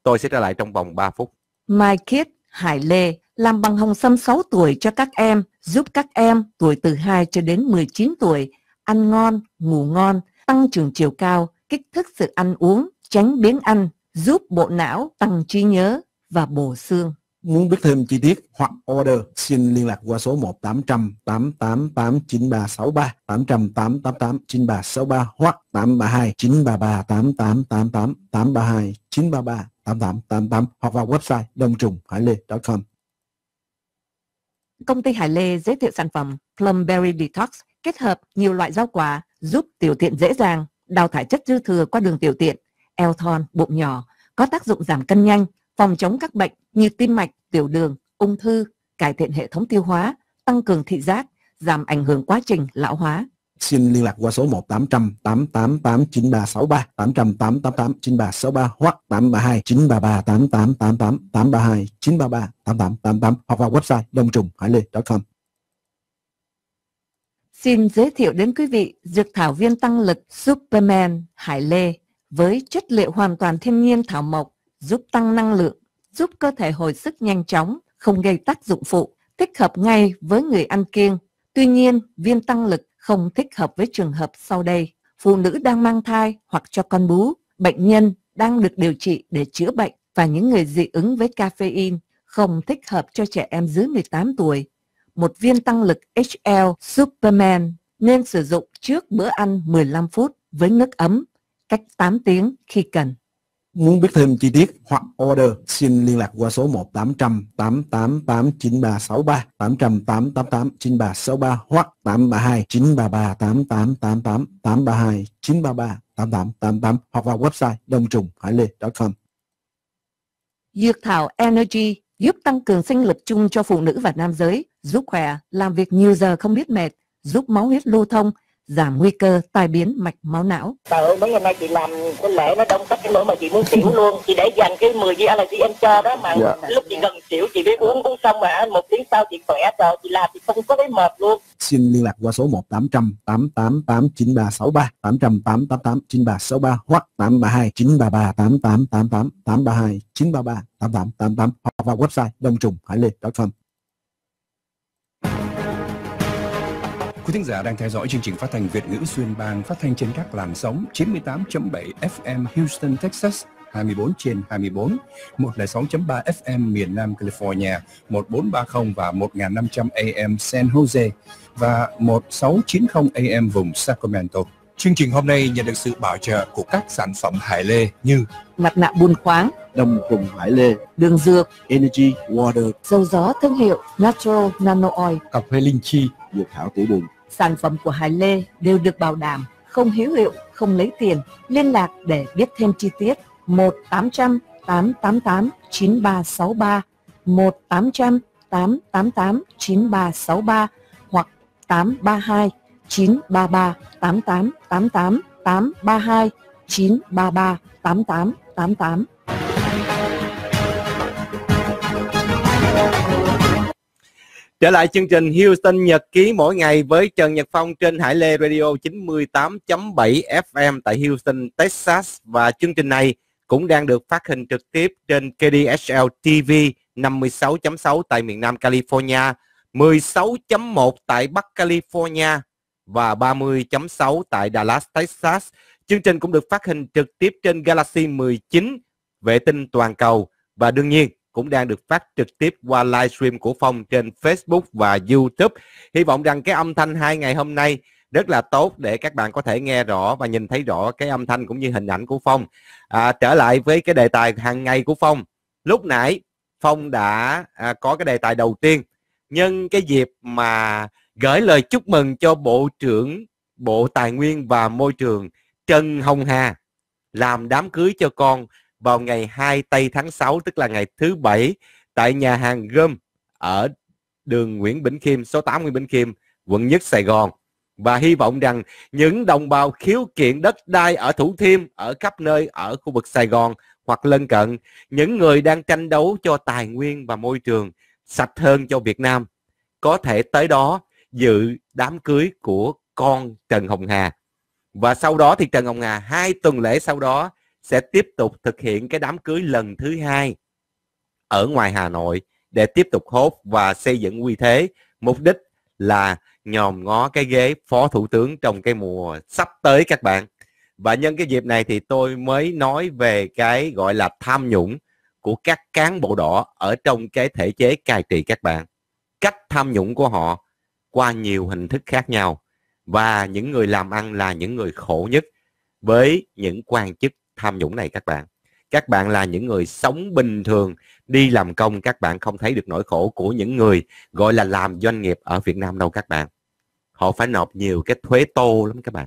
Speaker 1: Tôi sẽ trở lại trong vòng 3 phút.
Speaker 2: My Kid Hải Lê làm bằng hồng sâm 6 tuổi cho các em, giúp các em tuổi từ 2 cho đến 19 tuổi ăn ngon, ngủ ngon, tăng trưởng chiều cao, kích thích sự ăn uống, tránh biến ăn, giúp bộ não tăng trí nhớ và bổ xương. Muốn biết thêm chi tiết hoặc order
Speaker 3: xin liên lạc qua số 1 800 888 9363 800 888 9363 hoặc 832 933 8888 832 933 8888 hoặc vào website đông trùng hải lê.com.
Speaker 2: Công ty Hải Lê giới thiệu sản phẩm Plumberry Detox kết hợp nhiều loại rau quả giúp tiểu tiện dễ dàng, đào thải chất dư thừa qua đường tiểu tiện, eo thon, bụng nhỏ, có tác dụng giảm cân nhanh, phòng chống các bệnh như tim mạch, tiểu đường, ung thư, cải thiện hệ thống tiêu hóa, tăng cường thị giác, giảm ảnh hưởng quá trình lão hóa.
Speaker 3: Xin liên lạc qua số 1 800 888 9363 800 888 9363 hoặc 832 933 8888 832 933 8888 hoặc vào website đông trùng hải lê.com.
Speaker 2: Xin giới thiệu đến quý vị dược thảo viên tăng lực Superman Hải Lê với chất liệu hoàn toàn thiên nhiên thảo mộc giúp tăng năng lượng, giúp cơ thể hồi sức nhanh chóng, không gây tác dụng phụ, thích hợp ngay với người ăn kiêng. Tuy nhiên, viên tăng lực không thích hợp với trường hợp sau đây. Phụ nữ đang mang thai hoặc cho con bú, bệnh nhân đang được điều trị để chữa bệnh và những người dị ứng với caffeine không thích hợp cho trẻ em dưới 18 tuổi. Một viên tăng lực HL Superman nên sử dụng trước bữa ăn 15 phút với nước ấm, cách 8 tiếng khi cần. Muốn biết
Speaker 3: thêm chi tiết hoặc order, xin liên lạc qua số 1 800 888 9363 800 888 9363 hoặc 832 933 8888 832 933 8888 hoặc vào website đông trùng hải lê.com.
Speaker 2: Dược thảo Energy giúp tăng cường sinh lực chung cho phụ nữ và nam giới, giúp khỏe, làm việc nhiều giờ không biết mệt, giúp máu huyết lưu thông, giảm nguy cơ tai biến mạch máu não. Trời mấy ngày nay chị làm có lẽ nó đông khách cái lỗi mà chị muốn xỉu luôn. Chị để dành cái 10 giây là chị em cho đó mà dạ. lúc chị gần xỉu chị biết uống uống xong mà một tiếng sau chị khỏe rồi chị làm thì không có thấy mệt luôn.
Speaker 3: Xin liên lạc qua số 1800 888 9363 888 9363 hoặc 832 933 888 832 933 8888 hoặc vào website đông trùng hải lê.com Quý thính giả đang theo dõi chương trình phát thanh Việt ngữ xuyên bang phát thanh trên các làn sóng 98.7 FM Houston, Texas 24 trên 24, 106.3 FM miền Nam California, 1430 và 1500 AM San Jose và 1690 AM vùng Sacramento. Chương trình hôm nay nhận được sự bảo trợ của các sản phẩm hải lê như mặt nạ buôn
Speaker 2: khoáng, đồng cùng hải lê, đường dược, energy, water, dầu gió thương hiệu Natural Nano Oil, cà phê linh chi, dược thảo tiểu đường. Sản phẩm của Hải Lê đều được bảo đảm, không hiếu hiệu, không lấy tiền. Liên lạc để biết thêm chi tiết 1 800 888 9363 1 888 9363 hoặc 832 933 8888 832 933 8888.
Speaker 1: Trở lại chương trình Houston Nhật ký mỗi ngày với Trần Nhật Phong trên Hải Lê Radio 98.7 FM tại Houston, Texas và chương trình này cũng đang được phát hình trực tiếp trên KDSL TV 56.6 tại miền Nam California, 16.1 tại Bắc California và 30.6 tại Dallas, Texas. Chương trình cũng được phát hình trực tiếp trên Galaxy 19, vệ tinh toàn cầu và đương nhiên cũng đang được phát trực tiếp qua livestream của Phong trên Facebook và YouTube. Hy vọng rằng cái âm thanh hai ngày hôm nay rất là tốt để các bạn có thể nghe rõ và nhìn thấy rõ cái âm thanh cũng như hình ảnh của Phong. À, trở lại với cái đề tài hàng ngày của Phong. Lúc nãy Phong đã à, có cái đề tài đầu tiên nhân cái dịp mà gửi lời chúc mừng cho Bộ trưởng Bộ Tài nguyên và Môi trường Trần Hồng Hà làm đám cưới cho con vào ngày 2 tây tháng 6 tức là ngày thứ bảy tại nhà hàng Gơm ở đường Nguyễn Bỉnh Khiêm, số 8 Nguyễn Bỉnh Khiêm, quận nhất Sài Gòn. Và hy vọng rằng những đồng bào khiếu kiện đất đai ở Thủ Thiêm, ở khắp nơi ở khu vực Sài Gòn hoặc lân cận, những người đang tranh đấu cho tài nguyên và môi trường sạch hơn cho Việt Nam, có thể tới đó dự đám cưới của con Trần Hồng Hà. Và sau đó thì Trần Hồng Hà hai tuần lễ sau đó sẽ tiếp tục thực hiện cái đám cưới lần thứ hai ở ngoài Hà Nội để tiếp tục hốt và xây dựng uy thế. Mục đích là nhòm ngó cái ghế phó thủ tướng trong cái mùa sắp tới các bạn. Và nhân cái dịp này thì tôi mới nói về cái gọi là tham nhũng của các cán bộ đỏ ở trong cái thể chế cai trị các bạn. Cách tham nhũng của họ qua nhiều hình thức khác nhau và những người làm ăn là những người khổ nhất với những quan chức tham nhũng này các bạn các bạn là những người sống bình thường đi làm công các bạn không thấy được nỗi khổ của những người gọi là làm doanh nghiệp ở Việt Nam đâu các bạn họ phải nộp nhiều cái thuế tô lắm các bạn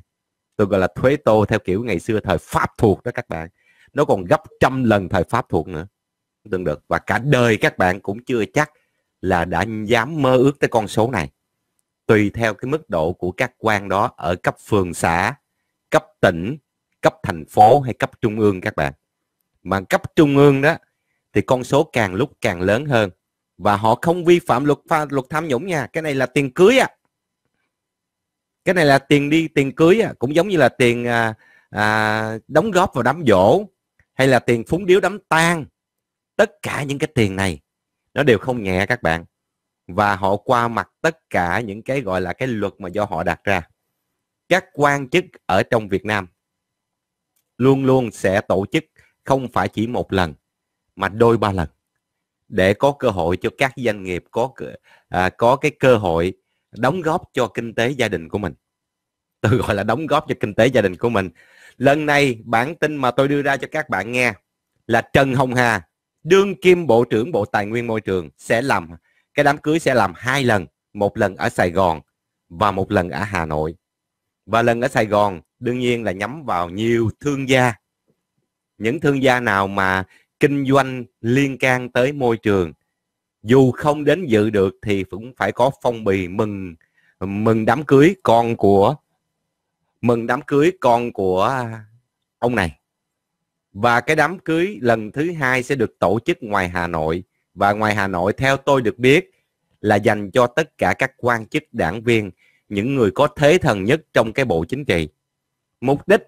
Speaker 1: tôi gọi là thuế tô theo kiểu ngày xưa thời pháp thuộc đó các bạn nó còn gấp trăm lần thời pháp thuộc nữa tương được và cả đời các bạn cũng chưa chắc là đã dám mơ ước tới con số này tùy theo cái mức độ của các quan đó ở cấp phường xã cấp tỉnh cấp thành phố hay cấp trung ương các bạn mà cấp trung ương đó thì con số càng lúc càng lớn hơn và họ không vi phạm luật pha, luật tham nhũng nha cái này là tiền cưới à cái này là tiền đi tiền cưới à. cũng giống như là tiền à, à, đóng góp vào đám dỗ hay là tiền phúng điếu đám tang tất cả những cái tiền này nó đều không nhẹ các bạn và họ qua mặt tất cả những cái gọi là cái luật mà do họ đặt ra các quan chức ở trong Việt Nam luôn luôn sẽ tổ chức không phải chỉ một lần mà đôi ba lần để có cơ hội cho các doanh nghiệp có à, có cái cơ hội đóng góp cho kinh tế gia đình của mình tôi gọi là đóng góp cho kinh tế gia đình của mình lần này bản tin mà tôi đưa ra cho các bạn nghe là Trần Hồng Hà đương kim bộ trưởng bộ tài nguyên môi trường sẽ làm cái đám cưới sẽ làm hai lần một lần ở Sài Gòn và một lần ở Hà Nội và lần ở Sài Gòn đương nhiên là nhắm vào nhiều thương gia những thương gia nào mà kinh doanh liên can tới môi trường dù không đến dự được thì cũng phải có phong bì mừng mừng đám cưới con của mừng đám cưới con của ông này và cái đám cưới lần thứ hai sẽ được tổ chức ngoài Hà Nội và ngoài Hà Nội theo tôi được biết là dành cho tất cả các quan chức đảng viên những người có thế thần nhất trong cái bộ chính trị. Mục đích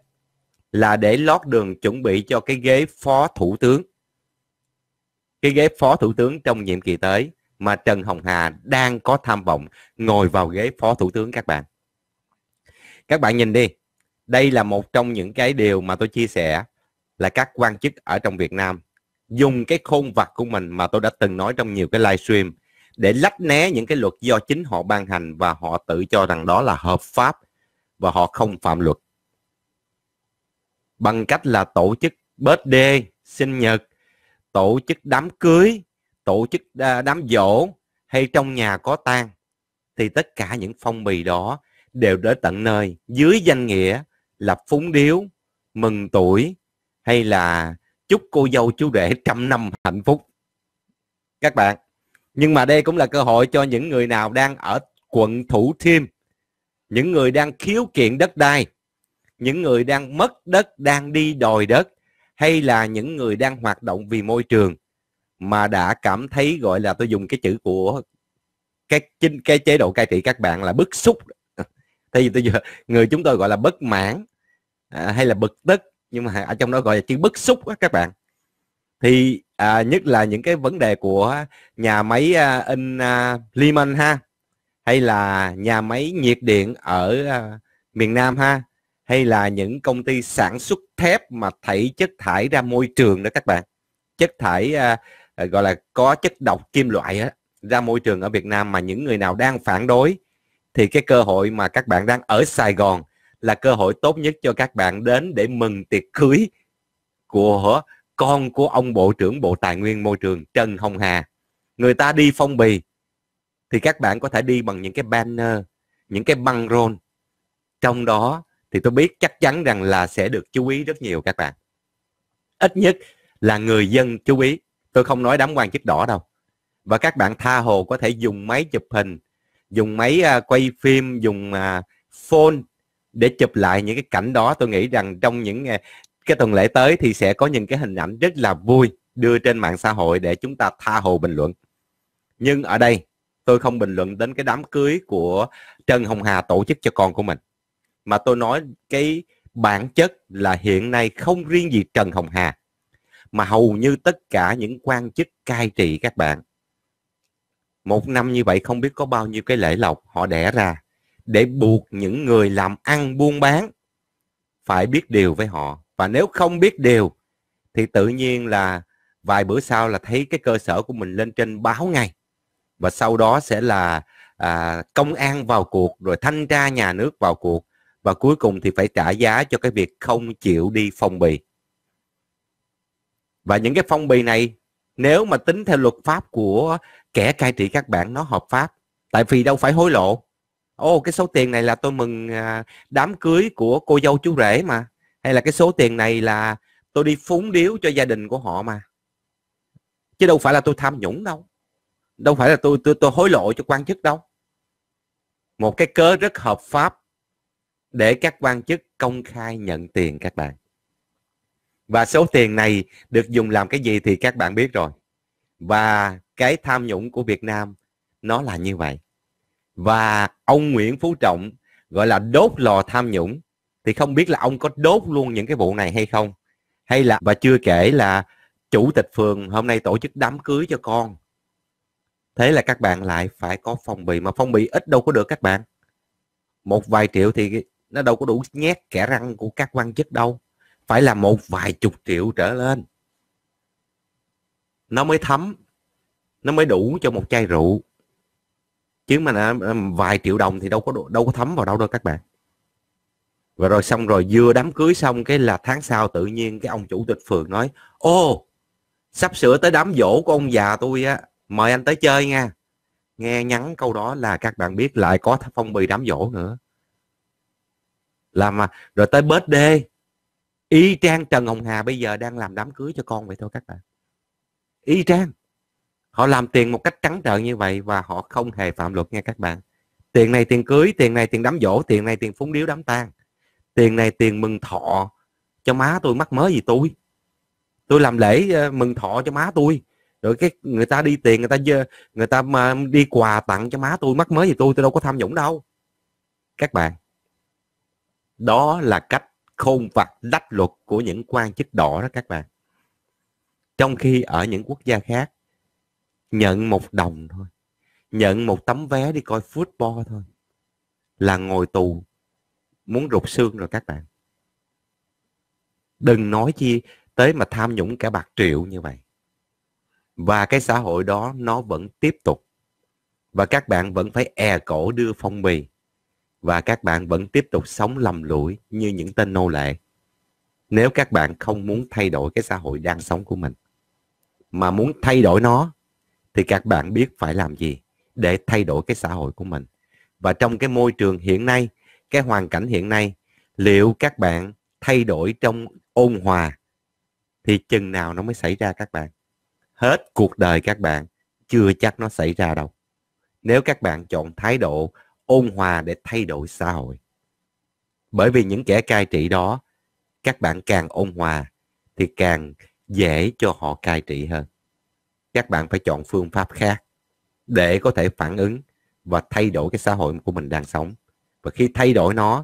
Speaker 1: là để lót đường chuẩn bị cho cái ghế phó thủ tướng. Cái ghế phó thủ tướng trong nhiệm kỳ tới mà Trần Hồng Hà đang có tham vọng ngồi vào ghế phó thủ tướng các bạn. Các bạn nhìn đi, đây là một trong những cái điều mà tôi chia sẻ là các quan chức ở trong Việt Nam dùng cái khôn vặt của mình mà tôi đã từng nói trong nhiều cái livestream để lách né những cái luật do chính họ ban hành và họ tự cho rằng đó là hợp pháp và họ không phạm luật bằng cách là tổ chức birthday sinh nhật tổ chức đám cưới tổ chức à, đám dỗ hay trong nhà có tang thì tất cả những phong bì đó đều đến tận nơi dưới danh nghĩa là phúng điếu mừng tuổi hay là chúc cô dâu chú rể trăm năm hạnh phúc các bạn nhưng mà đây cũng là cơ hội cho những người nào đang ở quận thủ thiêm những người đang khiếu kiện đất đai những người đang mất đất đang đi đòi đất hay là những người đang hoạt động vì môi trường mà đã cảm thấy gọi là tôi dùng cái chữ của cái chính cái chế độ cai trị các bạn là bức xúc thì tôi giờ người chúng tôi gọi là bất mãn à, hay là bực tức nhưng mà ở trong đó gọi là chữ bức xúc á các bạn thì à, nhất là những cái vấn đề của nhà máy à, in à, Lehman ha hay là nhà máy nhiệt điện ở à, miền Nam ha hay là những công ty sản xuất thép mà thảy chất thải ra môi trường đó các bạn chất thải à, à, gọi là có chất độc kim loại á, ra môi trường ở Việt Nam mà những người nào đang phản đối thì cái cơ hội mà các bạn đang ở Sài Gòn là cơ hội tốt nhất cho các bạn đến để mừng tiệc cưới của con của ông Bộ trưởng Bộ Tài nguyên Môi trường Trần Hồng Hà. Người ta đi phong bì thì các bạn có thể đi bằng những cái banner, những cái băng rôn. Trong đó thì tôi biết chắc chắn rằng là sẽ được chú ý rất nhiều các bạn. Ít nhất là người dân chú ý. Tôi không nói đám quan chức đỏ đâu. Và các bạn tha hồ có thể dùng máy chụp hình, dùng máy à, quay phim, dùng à, phone để chụp lại những cái cảnh đó tôi nghĩ rằng trong những à, cái tuần lễ tới thì sẽ có những cái hình ảnh rất là vui đưa trên mạng xã hội để chúng ta tha hồ bình luận nhưng ở đây tôi không bình luận đến cái đám cưới của Trần Hồng Hà tổ chức cho con của mình mà tôi nói cái bản chất là hiện nay không riêng gì Trần Hồng Hà mà hầu như tất cả những quan chức cai trị các bạn một năm như vậy không biết có bao nhiêu cái lễ lộc họ đẻ ra để buộc những người làm ăn buôn bán phải biết điều với họ và nếu không biết điều thì tự nhiên là vài bữa sau là thấy cái cơ sở của mình lên trên báo ngay và sau đó sẽ là à, công an vào cuộc rồi thanh tra nhà nước vào cuộc và cuối cùng thì phải trả giá cho cái việc không chịu đi phong bì và những cái phong bì này nếu mà tính theo luật pháp của kẻ cai trị các bạn nó hợp pháp tại vì đâu phải hối lộ ô cái số tiền này là tôi mừng à, đám cưới của cô dâu chú rể mà hay là cái số tiền này là tôi đi phúng điếu cho gia đình của họ mà chứ đâu phải là tôi tham nhũng đâu đâu phải là tôi tôi tôi hối lộ cho quan chức đâu một cái cớ rất hợp pháp để các quan chức công khai nhận tiền các bạn và số tiền này được dùng làm cái gì thì các bạn biết rồi và cái tham nhũng của Việt Nam nó là như vậy và ông Nguyễn Phú Trọng gọi là đốt lò tham nhũng thì không biết là ông có đốt luôn những cái vụ này hay không hay là và chưa kể là chủ tịch phường hôm nay tổ chức đám cưới cho con thế là các bạn lại phải có phòng bị mà phòng bị ít đâu có được các bạn một vài triệu thì nó đâu có đủ nhét kẻ răng của các quan chức đâu phải là một vài chục triệu trở lên nó mới thấm nó mới đủ cho một chai rượu chứ mà à, vài triệu đồng thì đâu có đâu có thấm vào đâu đâu các bạn và rồi xong rồi vừa đám cưới xong cái là tháng sau tự nhiên cái ông chủ tịch phường nói ô sắp sửa tới đám dỗ của ông già tôi á mời anh tới chơi nha nghe nhắn câu đó là các bạn biết lại có phong bì đám dỗ nữa làm mà rồi tới bết đê y trang trần hồng hà bây giờ đang làm đám cưới cho con vậy thôi các bạn y trang họ làm tiền một cách trắng trợn như vậy và họ không hề phạm luật nha các bạn tiền này tiền cưới tiền này tiền đám dỗ tiền này tiền phúng điếu đám tang tiền này tiền mừng thọ cho má tôi mắc mớ gì tôi tôi làm lễ ờ, mừng thọ cho má tôi rồi cái người ta đi tiền người ta người ta mà đi quà tặng cho má tôi mắc mới gì tôi tôi đâu có tham nhũng đâu các bạn đó là cách khôn vặt lách luật của những quan chức đỏ đó các bạn trong khi ở những quốc gia khác nhận một đồng thôi nhận một tấm vé đi coi football thôi là ngồi tù muốn rụt xương rồi các bạn đừng nói chi tới mà tham nhũng cả bạc triệu như vậy và cái xã hội đó nó vẫn tiếp tục và các bạn vẫn phải e cổ đưa phong bì và các bạn vẫn tiếp tục sống lầm lũi như những tên nô lệ nếu các bạn không muốn thay đổi cái xã hội đang sống của mình mà muốn thay đổi nó thì các bạn biết phải làm gì để thay đổi cái xã hội của mình và trong cái môi trường hiện nay cái hoàn cảnh hiện nay liệu các bạn thay đổi trong ôn hòa thì chừng nào nó mới xảy ra các bạn hết cuộc đời các bạn chưa chắc nó xảy ra đâu nếu các bạn chọn thái độ ôn hòa để thay đổi xã hội bởi vì những kẻ cai trị đó các bạn càng ôn hòa thì càng dễ cho họ cai trị hơn các bạn phải chọn phương pháp khác để có thể phản ứng và thay đổi cái xã hội của mình đang sống và khi thay đổi nó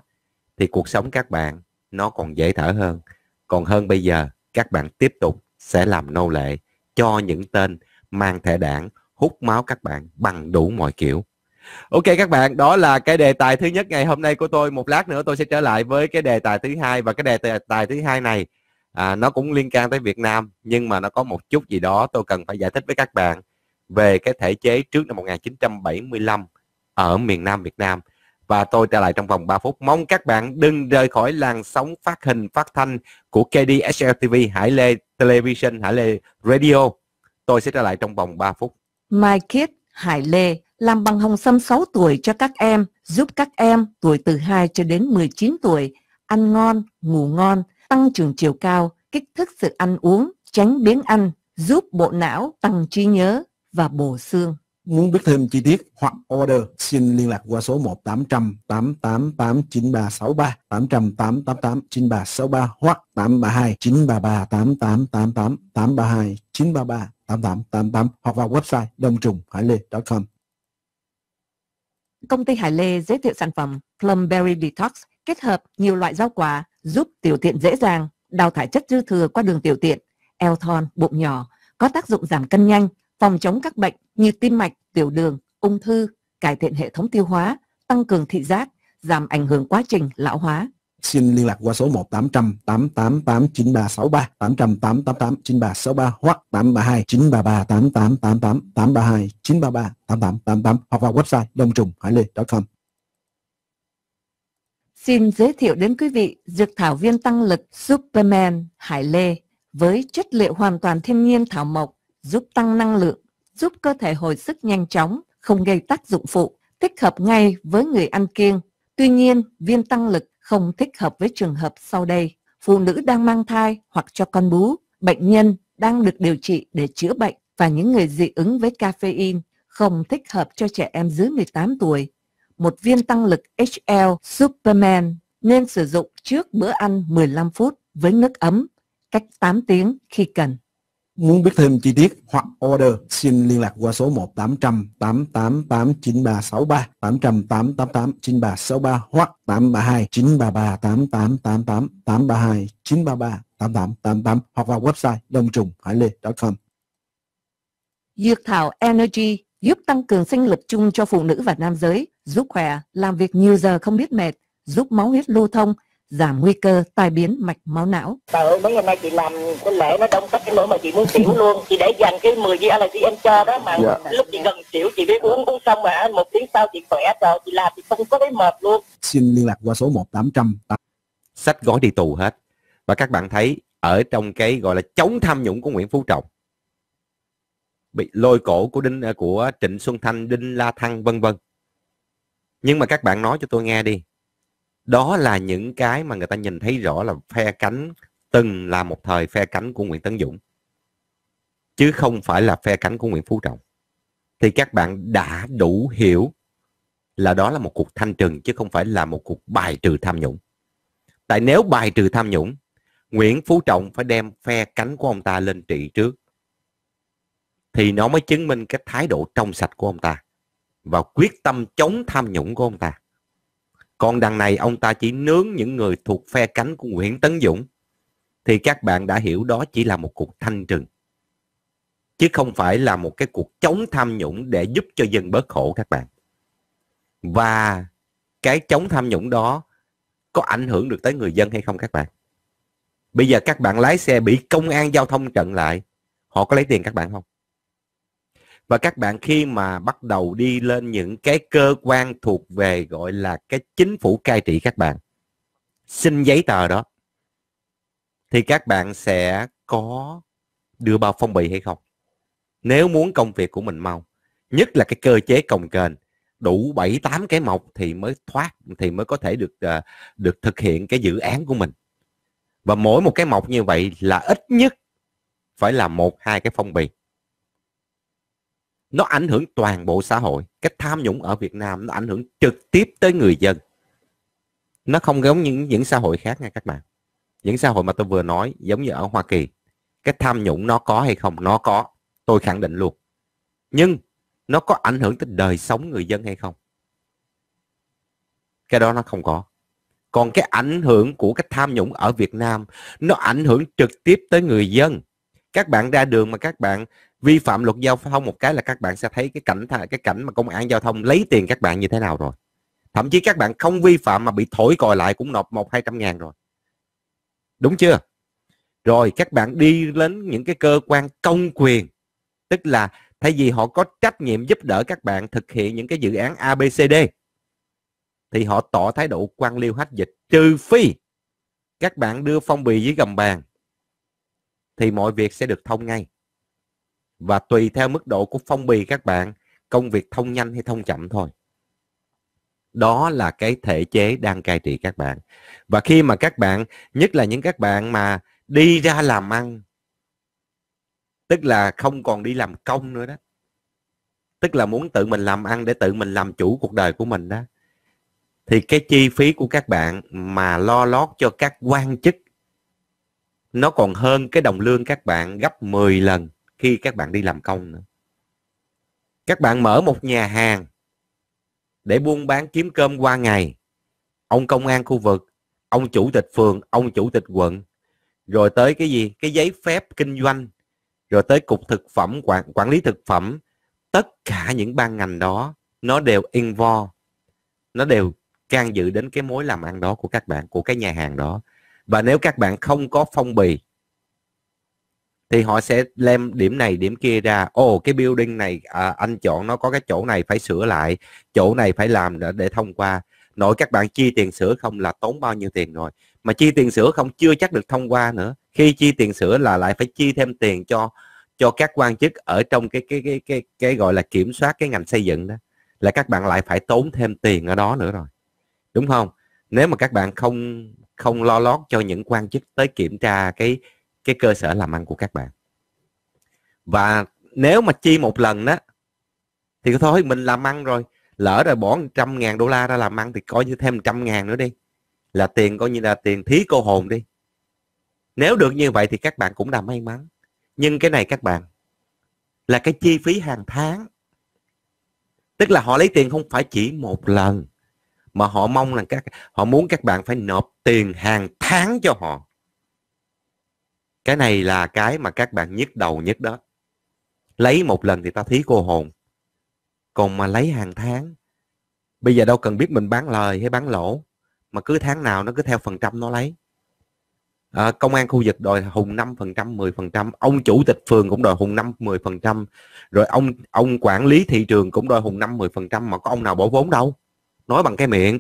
Speaker 1: thì cuộc sống các bạn nó còn dễ thở hơn còn hơn bây giờ các bạn tiếp tục sẽ làm nô lệ cho những tên mang thẻ đảng hút máu các bạn bằng đủ mọi kiểu ok các bạn đó là cái đề tài thứ nhất ngày hôm nay của tôi một lát nữa tôi sẽ trở lại với cái đề tài thứ hai và cái đề tài thứ hai này à, nó cũng liên quan tới việt nam nhưng mà nó có một chút gì đó tôi cần phải giải thích với các bạn về cái thể chế trước năm 1975 ở miền Nam Việt Nam và tôi trở lại trong vòng 3 phút. Mong các bạn đừng rời khỏi làn sóng phát hình phát thanh của KDSL TV Hải Lê Television Hải Lê Radio. Tôi sẽ trở lại trong vòng 3 phút.
Speaker 2: My Kid Hải Lê làm bằng hồng sâm 6 tuổi cho các em, giúp các em tuổi từ 2 cho đến 19 tuổi ăn ngon, ngủ ngon, tăng trưởng chiều cao, kích thích sự ăn uống, tránh biến ăn, giúp bộ não tăng trí nhớ và bổ xương. Muốn biết thêm chi tiết hoặc
Speaker 3: order, xin liên lạc qua số 1 800 888 9363 800 888 9363 hoặc 832 933 8888 832 933 8888 hoặc vào website đông trùng hải lê.com.
Speaker 2: Công ty Hải Lê giới thiệu sản phẩm Plumberry Detox kết hợp nhiều loại rau quả giúp tiểu tiện dễ dàng, đào thải chất dư thừa qua đường tiểu tiện, eo thon, bụng nhỏ, có tác dụng giảm cân nhanh, phòng chống các bệnh như tim mạch, tiểu đường, ung thư, cải thiện hệ thống tiêu hóa, tăng cường thị giác, giảm ảnh hưởng quá trình lão hóa.
Speaker 3: Xin liên lạc qua số 1800 888 9363 888 88 9363 hoặc 832 933 8888 832 933 8888 hoặc vào website đông trùng hải lê.com.
Speaker 2: Xin giới thiệu đến quý vị dược thảo viên tăng lực Superman Hải Lê với chất liệu hoàn toàn thiên nhiên thảo mộc giúp tăng năng lượng, giúp cơ thể hồi sức nhanh chóng, không gây tác dụng phụ, thích hợp ngay với người ăn kiêng. Tuy nhiên, viên tăng lực không thích hợp với trường hợp sau đây. Phụ nữ đang mang thai hoặc cho con bú, bệnh nhân đang được điều trị để chữa bệnh và những người dị ứng với caffeine không thích hợp cho trẻ em dưới 18 tuổi. Một viên tăng lực HL Superman nên sử dụng trước bữa ăn 15 phút với nước ấm, cách 8 tiếng khi cần. Muốn
Speaker 3: biết thêm chi tiết hoặc order, xin liên lạc qua số 1 800 888 9363 800 888 9363 hoặc 832 933 8888 832 933 8888 hoặc vào website đông trùng hải lê.com.
Speaker 2: Dược thảo Energy giúp tăng cường sinh lực chung cho phụ nữ và nam giới, giúp khỏe, làm việc nhiều giờ không biết mệt, giúp máu huyết lưu thông, giảm nguy cơ tai biến mạch máu não. Trời mấy ngày nay chị làm cái lễ nó đông khách cái nỗi mà chị muốn xỉu luôn. Chị để dành cái 10 viên allergy em cho đó mà dạ. lúc chị gần xỉu chị biết uống uống xong mà một tiếng sau chị khỏe rồi chị làm thì không có thấy mệt luôn.
Speaker 3: Xin liên lạc qua số 1800.
Speaker 1: Sách gói đi tù hết. Và các bạn thấy ở trong cái gọi là chống tham nhũng của Nguyễn Phú Trọng bị lôi cổ của đinh à, của Trịnh Xuân Thanh, Đinh La Thăng vân vân. Nhưng mà các bạn nói cho tôi nghe đi, đó là những cái mà người ta nhìn thấy rõ là phe cánh từng là một thời phe cánh của Nguyễn Tấn Dũng chứ không phải là phe cánh của Nguyễn Phú Trọng thì các bạn đã đủ hiểu là đó là một cuộc thanh trừng chứ không phải là một cuộc bài trừ tham nhũng tại nếu bài trừ tham nhũng Nguyễn Phú Trọng phải đem phe cánh của ông ta lên trị trước thì nó mới chứng minh cái thái độ trong sạch của ông ta và quyết tâm chống tham nhũng của ông ta còn đằng này ông ta chỉ nướng những người thuộc phe cánh của Nguyễn Tấn Dũng. Thì các bạn đã hiểu đó chỉ là một cuộc thanh trừng. Chứ không phải là một cái cuộc chống tham nhũng để giúp cho dân bớt khổ các bạn. Và cái chống tham nhũng đó có ảnh hưởng được tới người dân hay không các bạn? Bây giờ các bạn lái xe bị công an giao thông trận lại, họ có lấy tiền các bạn không? và các bạn khi mà bắt đầu đi lên những cái cơ quan thuộc về gọi là cái chính phủ cai trị các bạn xin giấy tờ đó thì các bạn sẽ có đưa bao phong bì hay không nếu muốn công việc của mình mau nhất là cái cơ chế cồng kềnh đủ 7 8 cái mộc thì mới thoát thì mới có thể được uh, được thực hiện cái dự án của mình. Và mỗi một cái mộc như vậy là ít nhất phải là một hai cái phong bì nó ảnh hưởng toàn bộ xã hội cái tham nhũng ở Việt Nam nó ảnh hưởng trực tiếp tới người dân nó không giống những những xã hội khác nha các bạn những xã hội mà tôi vừa nói giống như ở Hoa Kỳ cái tham nhũng nó có hay không nó có tôi khẳng định luôn nhưng nó có ảnh hưởng tới đời sống người dân hay không cái đó nó không có còn cái ảnh hưởng của cái tham nhũng ở Việt Nam nó ảnh hưởng trực tiếp tới người dân các bạn ra đường mà các bạn vi phạm luật giao thông một cái là các bạn sẽ thấy cái cảnh cái cảnh mà công an giao thông lấy tiền các bạn như thế nào rồi thậm chí các bạn không vi phạm mà bị thổi còi lại cũng nộp một hai trăm ngàn rồi đúng chưa rồi các bạn đi đến những cái cơ quan công quyền tức là thay vì họ có trách nhiệm giúp đỡ các bạn thực hiện những cái dự án abcd thì họ tỏ thái độ quan liêu hách dịch trừ phi các bạn đưa phong bì dưới gầm bàn thì mọi việc sẽ được thông ngay và tùy theo mức độ của phong bì các bạn công việc thông nhanh hay thông chậm thôi đó là cái thể chế đang cai trị các bạn và khi mà các bạn nhất là những các bạn mà đi ra làm ăn tức là không còn đi làm công nữa đó tức là muốn tự mình làm ăn để tự mình làm chủ cuộc đời của mình đó thì cái chi phí của các bạn mà lo lót cho các quan chức nó còn hơn cái đồng lương các bạn gấp 10 lần khi các bạn đi làm công nữa. Các bạn mở một nhà hàng để buôn bán kiếm cơm qua ngày. Ông công an khu vực, ông chủ tịch phường, ông chủ tịch quận, rồi tới cái gì? Cái giấy phép kinh doanh, rồi tới cục thực phẩm, quản, quản lý thực phẩm. Tất cả những ban ngành đó nó đều involve, nó đều can dự đến cái mối làm ăn đó của các bạn, của cái nhà hàng đó. Và nếu các bạn không có phong bì, thì họ sẽ lem điểm này điểm kia ra ồ oh, cái building này à, anh chọn nó có cái chỗ này phải sửa lại chỗ này phải làm để, để thông qua nội các bạn chi tiền sửa không là tốn bao nhiêu tiền rồi mà chi tiền sửa không chưa chắc được thông qua nữa khi chi tiền sửa là lại phải chi thêm tiền cho cho các quan chức ở trong cái cái cái cái cái gọi là kiểm soát cái ngành xây dựng đó là các bạn lại phải tốn thêm tiền ở đó nữa rồi đúng không nếu mà các bạn không không lo lót cho những quan chức tới kiểm tra cái cái cơ sở làm ăn của các bạn và nếu mà chi một lần đó thì thôi mình làm ăn rồi lỡ rồi bỏ trăm ngàn đô la ra làm ăn thì coi như thêm trăm ngàn nữa đi là tiền coi như là tiền thí cô hồn đi nếu được như vậy thì các bạn cũng đã may mắn nhưng cái này các bạn là cái chi phí hàng tháng tức là họ lấy tiền không phải chỉ một lần mà họ mong là các họ muốn các bạn phải nộp tiền hàng tháng cho họ cái này là cái mà các bạn nhức đầu nhất đó lấy một lần thì ta thí cô hồn còn mà lấy hàng tháng bây giờ đâu cần biết mình bán lời hay bán lỗ mà cứ tháng nào nó cứ theo phần trăm nó lấy à, công an khu vực đòi hùng năm phần trăm mười phần trăm ông chủ tịch phường cũng đòi hùng năm mười phần trăm rồi ông ông quản lý thị trường cũng đòi hùng năm mười phần trăm mà có ông nào bỏ vốn đâu nói bằng cái miệng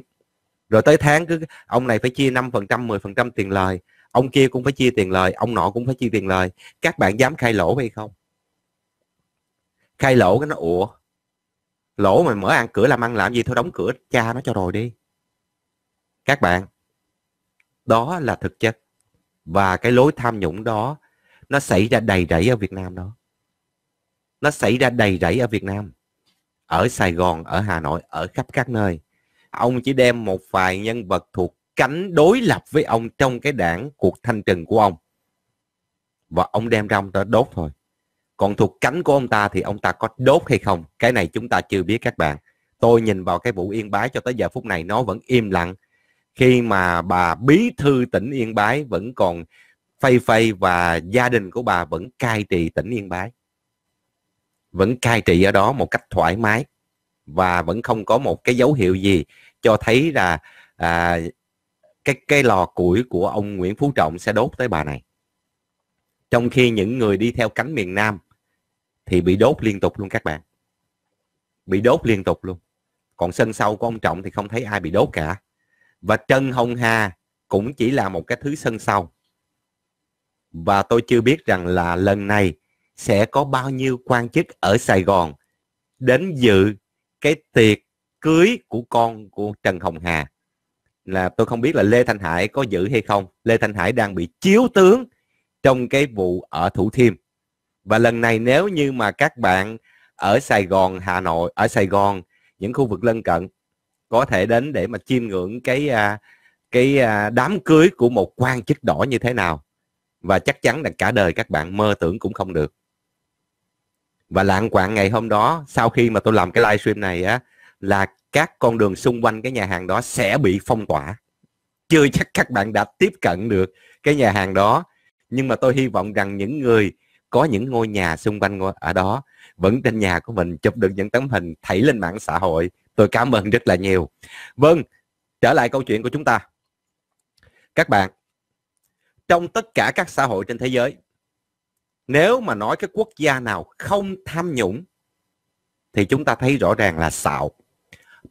Speaker 1: rồi tới tháng cứ ông này phải chia năm phần trăm mười phần trăm tiền lời ông kia cũng phải chia tiền lời ông nọ cũng phải chia tiền lời các bạn dám khai lỗ hay không khai lỗ cái nó ủa lỗ mà mở ăn cửa làm ăn làm gì thôi đóng cửa cha nó cho rồi đi các bạn đó là thực chất và cái lối tham nhũng đó nó xảy ra đầy rẫy ở Việt Nam đó nó xảy ra đầy rẫy ở Việt Nam ở Sài Gòn ở Hà Nội ở khắp các nơi ông chỉ đem một vài nhân vật thuộc cánh đối lập với ông trong cái đảng cuộc thanh trừng của ông. Và ông đem ra ông ta đốt thôi. Còn thuộc cánh của ông ta thì ông ta có đốt hay không? Cái này chúng ta chưa biết các bạn. Tôi nhìn vào cái vụ Yên Bái cho tới giờ phút này nó vẫn im lặng. Khi mà bà bí thư tỉnh Yên Bái vẫn còn phay phay và gia đình của bà vẫn cai trị tỉnh Yên Bái. Vẫn cai trị ở đó một cách thoải mái và vẫn không có một cái dấu hiệu gì cho thấy là à, cái cái lò củi của ông Nguyễn Phú Trọng sẽ đốt tới bà này trong khi những người đi theo cánh miền Nam thì bị đốt liên tục luôn các bạn bị đốt liên tục luôn còn sân sau của ông Trọng thì không thấy ai bị đốt cả và Trân Hồng Hà cũng chỉ là một cái thứ sân sau và tôi chưa biết rằng là lần này sẽ có bao nhiêu quan chức ở Sài Gòn đến dự cái tiệc cưới của con của Trần Hồng Hà là tôi không biết là Lê Thanh Hải có giữ hay không. Lê Thanh Hải đang bị chiếu tướng trong cái vụ ở Thủ Thiêm. Và lần này nếu như mà các bạn ở Sài Gòn, Hà Nội, ở Sài Gòn, những khu vực lân cận có thể đến để mà chiêm ngưỡng cái à, cái à, đám cưới của một quan chức đỏ như thế nào và chắc chắn là cả đời các bạn mơ tưởng cũng không được và lạng quạng ngày hôm đó sau khi mà tôi làm cái livestream này á là các con đường xung quanh cái nhà hàng đó sẽ bị phong tỏa chưa chắc các bạn đã tiếp cận được cái nhà hàng đó nhưng mà tôi hy vọng rằng những người có những ngôi nhà xung quanh ở đó vẫn trên nhà của mình chụp được những tấm hình thảy lên mạng xã hội tôi cảm ơn rất là nhiều vâng trở lại câu chuyện của chúng ta các bạn trong tất cả các xã hội trên thế giới nếu mà nói cái quốc gia nào không tham nhũng thì chúng ta thấy rõ ràng là xạo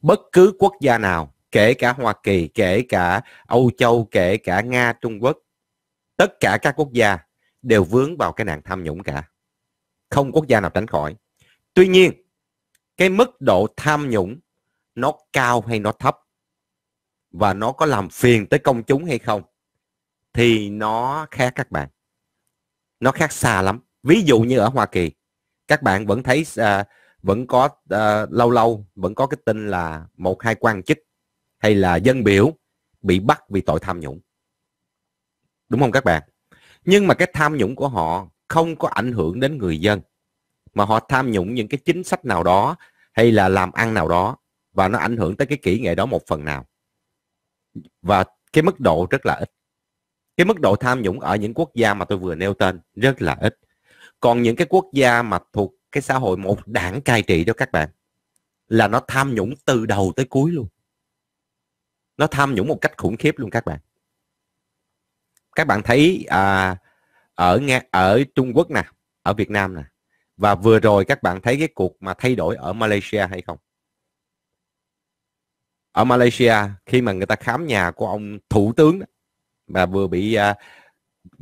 Speaker 1: bất cứ quốc gia nào kể cả Hoa Kỳ, kể cả Âu Châu, kể cả Nga, Trung Quốc, tất cả các quốc gia đều vướng vào cái nạn tham nhũng cả. Không quốc gia nào tránh khỏi. Tuy nhiên, cái mức độ tham nhũng nó cao hay nó thấp và nó có làm phiền tới công chúng hay không thì nó khác các bạn. Nó khác xa lắm. Ví dụ như ở Hoa Kỳ, các bạn vẫn thấy uh, vẫn có uh, lâu lâu vẫn có cái tin là một hai quan chức hay là dân biểu bị bắt vì tội tham nhũng đúng không các bạn nhưng mà cái tham nhũng của họ không có ảnh hưởng đến người dân mà họ tham nhũng những cái chính sách nào đó hay là làm ăn nào đó và nó ảnh hưởng tới cái kỹ nghệ đó một phần nào và cái mức độ rất là ít cái mức độ tham nhũng ở những quốc gia mà tôi vừa nêu tên rất là ít còn những cái quốc gia mà thuộc cái xã hội một đảng cai trị cho các bạn là nó tham nhũng từ đầu tới cuối luôn nó tham nhũng một cách khủng khiếp luôn các bạn các bạn thấy à, ở nga ở trung quốc nè ở việt nam nè và vừa rồi các bạn thấy cái cuộc mà thay đổi ở malaysia hay không ở malaysia khi mà người ta khám nhà của ông thủ tướng và vừa bị à,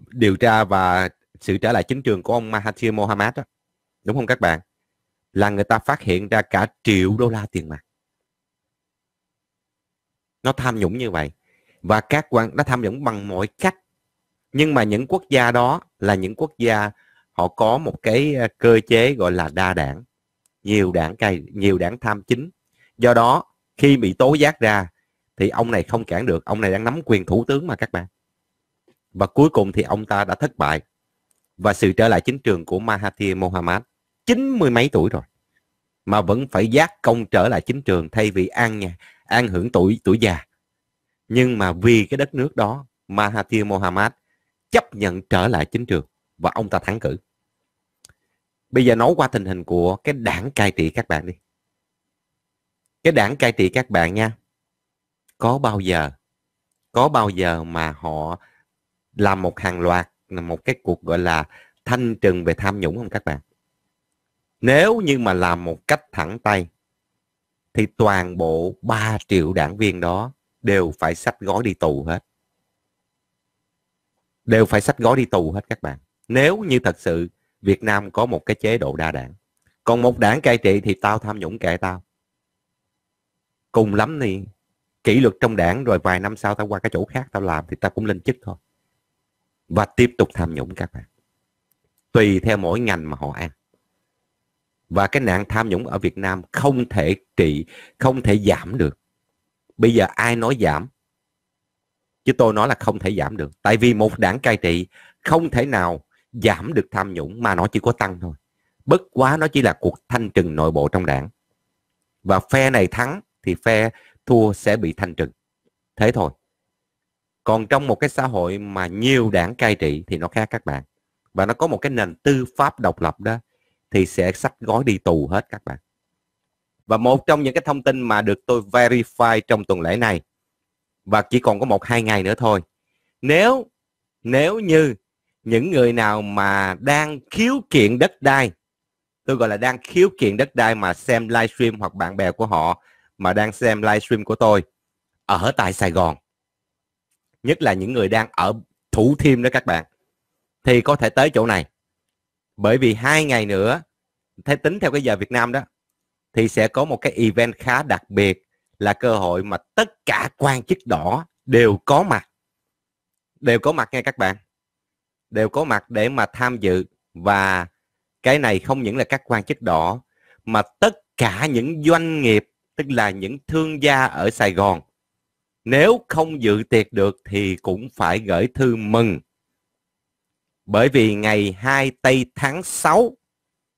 Speaker 1: điều tra và sự trở lại chính trường của ông mahathir mohamad đó, đúng không các bạn là người ta phát hiện ra cả triệu đô la tiền mặt nó tham nhũng như vậy và các quan nó tham nhũng bằng mọi cách nhưng mà những quốc gia đó là những quốc gia họ có một cái ờ, cơ chế gọi là đa đảng nhiều đảng cay nhiều đảng tham chính do đó khi bị tố giác ra thì ông này không cản được ông này đang nắm quyền thủ tướng mà các bạn và cuối cùng thì ông ta đã thất bại và sự trở lại chính trường của Mahathir Mohamad chín mươi mấy tuổi rồi mà vẫn phải giác công trở lại chính trường thay vì an nhà an hưởng tuổi tuổi già nhưng mà vì cái đất nước đó Mahathir Mohamad chấp nhận trở lại chính trường và ông ta thắng cử bây giờ nói qua tình hình của cái đảng cai trị các bạn đi cái đảng cai trị các bạn nha có bao giờ có bao giờ mà họ làm một hàng loạt một cái cuộc gọi là thanh trừng về tham nhũng không các bạn nếu như mà làm một cách thẳng tay thì toàn bộ 3 triệu đảng viên đó đều phải sách gói đi tù hết đều phải sách gói đi tù hết các bạn nếu như thật sự Việt Nam có một cái chế độ đa đảng còn một đảng cai trị thì tao tham nhũng kệ tao cùng lắm thì kỷ luật trong đảng rồi vài năm sau tao qua cái chỗ khác tao làm thì tao cũng lên chức thôi và tiếp tục tham nhũng các bạn tùy theo mỗi ngành mà họ ăn và cái nạn tham nhũng ở Việt Nam không thể trị không thể giảm được bây giờ ai nói giảm chứ tôi nói là không thể giảm được tại vì một đảng cai trị không thể nào giảm được tham nhũng mà nó chỉ có tăng thôi bất quá nó chỉ là cuộc thanh trừng nội bộ trong đảng và phe này thắng thì phe thua sẽ bị thanh trừng thế thôi còn trong một cái xã hội mà nhiều đảng cai trị thì nó khác các bạn và nó có một cái nền tư pháp độc lập đó thì sẽ sách gói đi tù hết các bạn và một trong những cái thông tin mà được tôi verify trong tuần lễ này và chỉ còn có một hai ngày nữa thôi nếu nếu như những người nào mà đang khiếu kiện đất đai tôi gọi là đang khiếu kiện đất đai mà xem livestream hoặc bạn bè của họ mà đang xem livestream của tôi ở tại Sài Gòn nhất là những người đang ở thủ thiêm đó các bạn thì có thể tới chỗ này bởi vì hai ngày nữa theo tính theo cái giờ Việt Nam đó thì sẽ có một cái event khá đặc biệt là cơ hội mà tất cả quan chức đỏ đều có mặt đều có mặt nghe các bạn đều có mặt để mà tham dự và cái này không những là các quan chức đỏ mà tất cả những doanh nghiệp tức là những thương gia ở Sài Gòn nếu không dự tiệc được thì cũng phải gửi thư mừng. Bởi vì ngày 2 Tây tháng 6,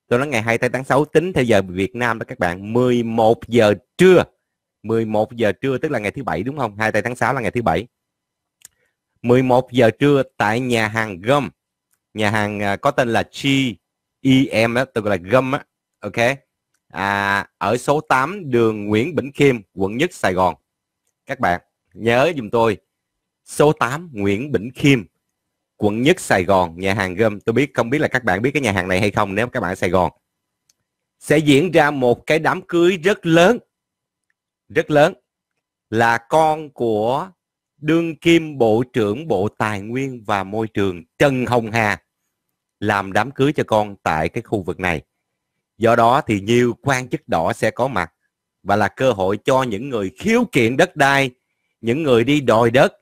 Speaker 1: tôi nói ngày 2 Tây tháng 6 tính theo giờ Việt Nam đó các bạn, 11 giờ trưa. 11 giờ trưa tức là ngày thứ bảy đúng không? 2 Tây tháng 6 là ngày thứ bảy. 11 giờ trưa tại nhà hàng Gum. Nhà hàng à, có tên là Chi EM đó, tôi gọi là Gum á. Ok. À, ở số 8 đường Nguyễn Bỉnh Khiêm, quận Nhất, Sài Gòn. Các bạn nhớ dùm tôi số 8 Nguyễn Bỉnh Khiêm quận nhất Sài Gòn nhà hàng gom tôi biết không biết là các bạn biết cái nhà hàng này hay không nếu các bạn ở Sài Gòn sẽ diễn ra một cái đám cưới rất lớn rất lớn là con của đương kim bộ trưởng bộ tài nguyên và môi trường Trần Hồng Hà làm đám cưới cho con tại cái khu vực này do đó thì nhiều quan chức đỏ sẽ có mặt và là cơ hội cho những người khiếu kiện đất đai những người đi đòi đất,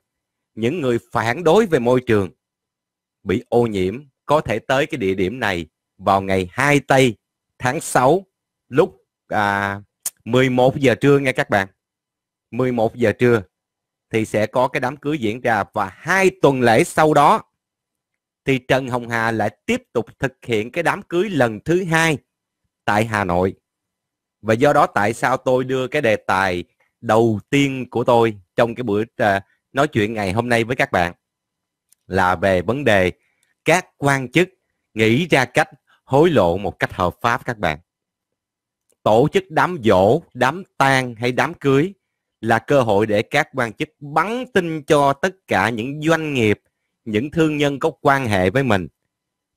Speaker 1: những người phản đối về môi trường bị ô nhiễm có thể tới cái địa điểm này vào ngày 2 tây tháng 6 lúc à, 11 giờ trưa nghe các bạn. 11 giờ trưa thì sẽ có cái đám cưới diễn ra và hai tuần lễ sau đó thì Trần Hồng Hà lại tiếp tục thực hiện cái đám cưới lần thứ hai tại Hà Nội. Và do đó tại sao tôi đưa cái đề tài đầu tiên của tôi trong cái buổi uh, nói chuyện ngày hôm nay với các bạn là về vấn đề các quan chức nghĩ ra cách hối lộ một cách hợp pháp các bạn. Tổ chức đám dỗ, đám tang hay đám cưới là cơ hội để các quan chức bắn tin cho tất cả những doanh nghiệp, những thương nhân có quan hệ với mình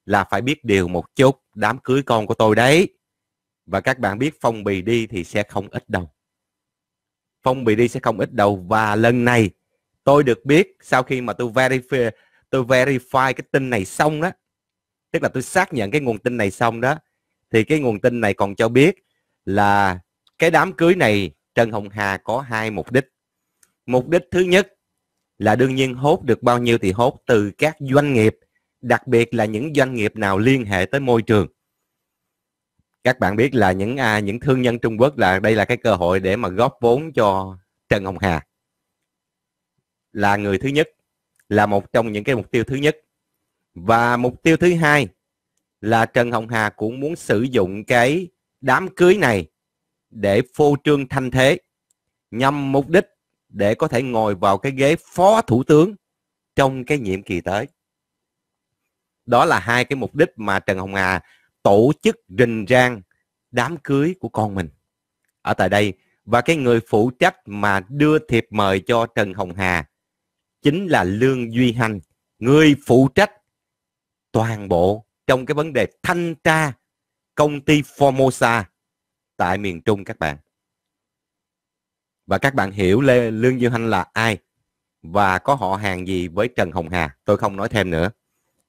Speaker 1: là phải biết điều một chút đám cưới con của tôi đấy. Và các bạn biết phong bì đi thì sẽ không ít đâu phong bì đi sẽ không ít đâu và lần này tôi được biết sau khi mà tôi verify tôi verify cái tin này xong đó tức là tôi xác nhận cái nguồn tin này xong đó thì cái nguồn tin này còn cho biết là cái đám cưới này Trần Hồng Hà có hai mục đích mục đích thứ nhất là đương nhiên hốt được bao nhiêu thì hốt từ các doanh nghiệp đặc biệt là những doanh nghiệp nào liên hệ tới môi trường các bạn biết là những à, những thương nhân Trung Quốc là đây là cái cơ hội để mà góp vốn cho Trần Hồng Hà là người thứ nhất là một trong những cái mục tiêu thứ nhất và mục tiêu thứ hai là Trần Hồng Hà cũng muốn sử dụng cái đám cưới này để phô trương thanh thế nhằm mục đích để có thể ngồi vào cái ghế phó thủ tướng trong cái nhiệm kỳ tới đó là hai cái mục đích mà Trần Hồng Hà tổ chức rình rang đám cưới của con mình ở tại đây và cái người phụ trách mà đưa thiệp mời cho Trần Hồng Hà chính là Lương Duy Hành, người phụ trách toàn bộ trong cái vấn đề thanh tra công ty Formosa tại miền Trung các bạn. Và các bạn hiểu Lê Lương Duy Hành là ai và có họ hàng gì với Trần Hồng Hà, tôi không nói thêm nữa.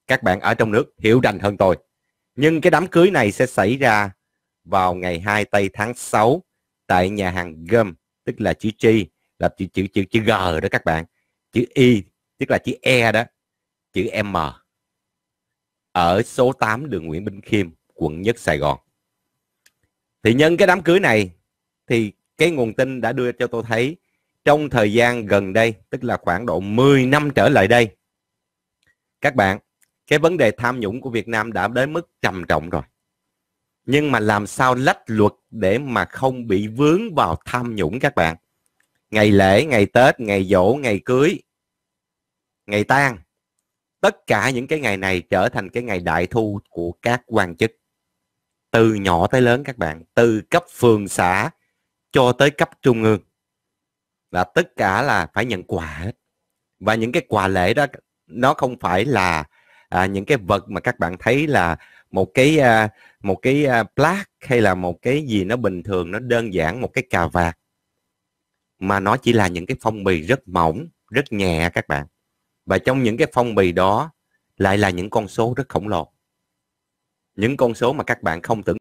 Speaker 1: Các bạn ở trong nước hiểu rành hơn tôi. Nhưng cái đám cưới này sẽ xảy ra vào ngày 2 tây tháng 6 tại nhà hàng Gum, tức là chữ chi, là chữ chữ chữ chữ G đó các bạn. Chữ Y, tức là chữ E đó, chữ M. Ở số 8 đường Nguyễn Bình Khiêm, quận Nhất, Sài Gòn. Thì nhân cái đám cưới này thì cái nguồn tin đã đưa cho tôi thấy trong thời gian gần đây, tức là khoảng độ 10 năm trở lại đây. Các bạn cái vấn đề tham nhũng của Việt Nam đã đến mức trầm trọng rồi nhưng mà làm sao lách luật để mà không bị vướng vào tham nhũng các bạn ngày lễ ngày tết ngày dỗ ngày cưới ngày tang tất cả những cái ngày này trở thành cái ngày đại thu của các quan chức từ nhỏ tới lớn các bạn từ cấp phường xã cho tới cấp trung ương là tất cả là phải nhận quà hết và những cái quà lễ đó nó không phải là à, những cái vật mà các bạn thấy là một cái à, một cái à, plaque hay là một cái gì nó bình thường nó đơn giản một cái cà vạt mà nó chỉ là những cái phong bì rất mỏng rất nhẹ các bạn và trong những cái phong
Speaker 2: bì đó lại là những con số rất khổng lồ những con số mà các bạn không tưởng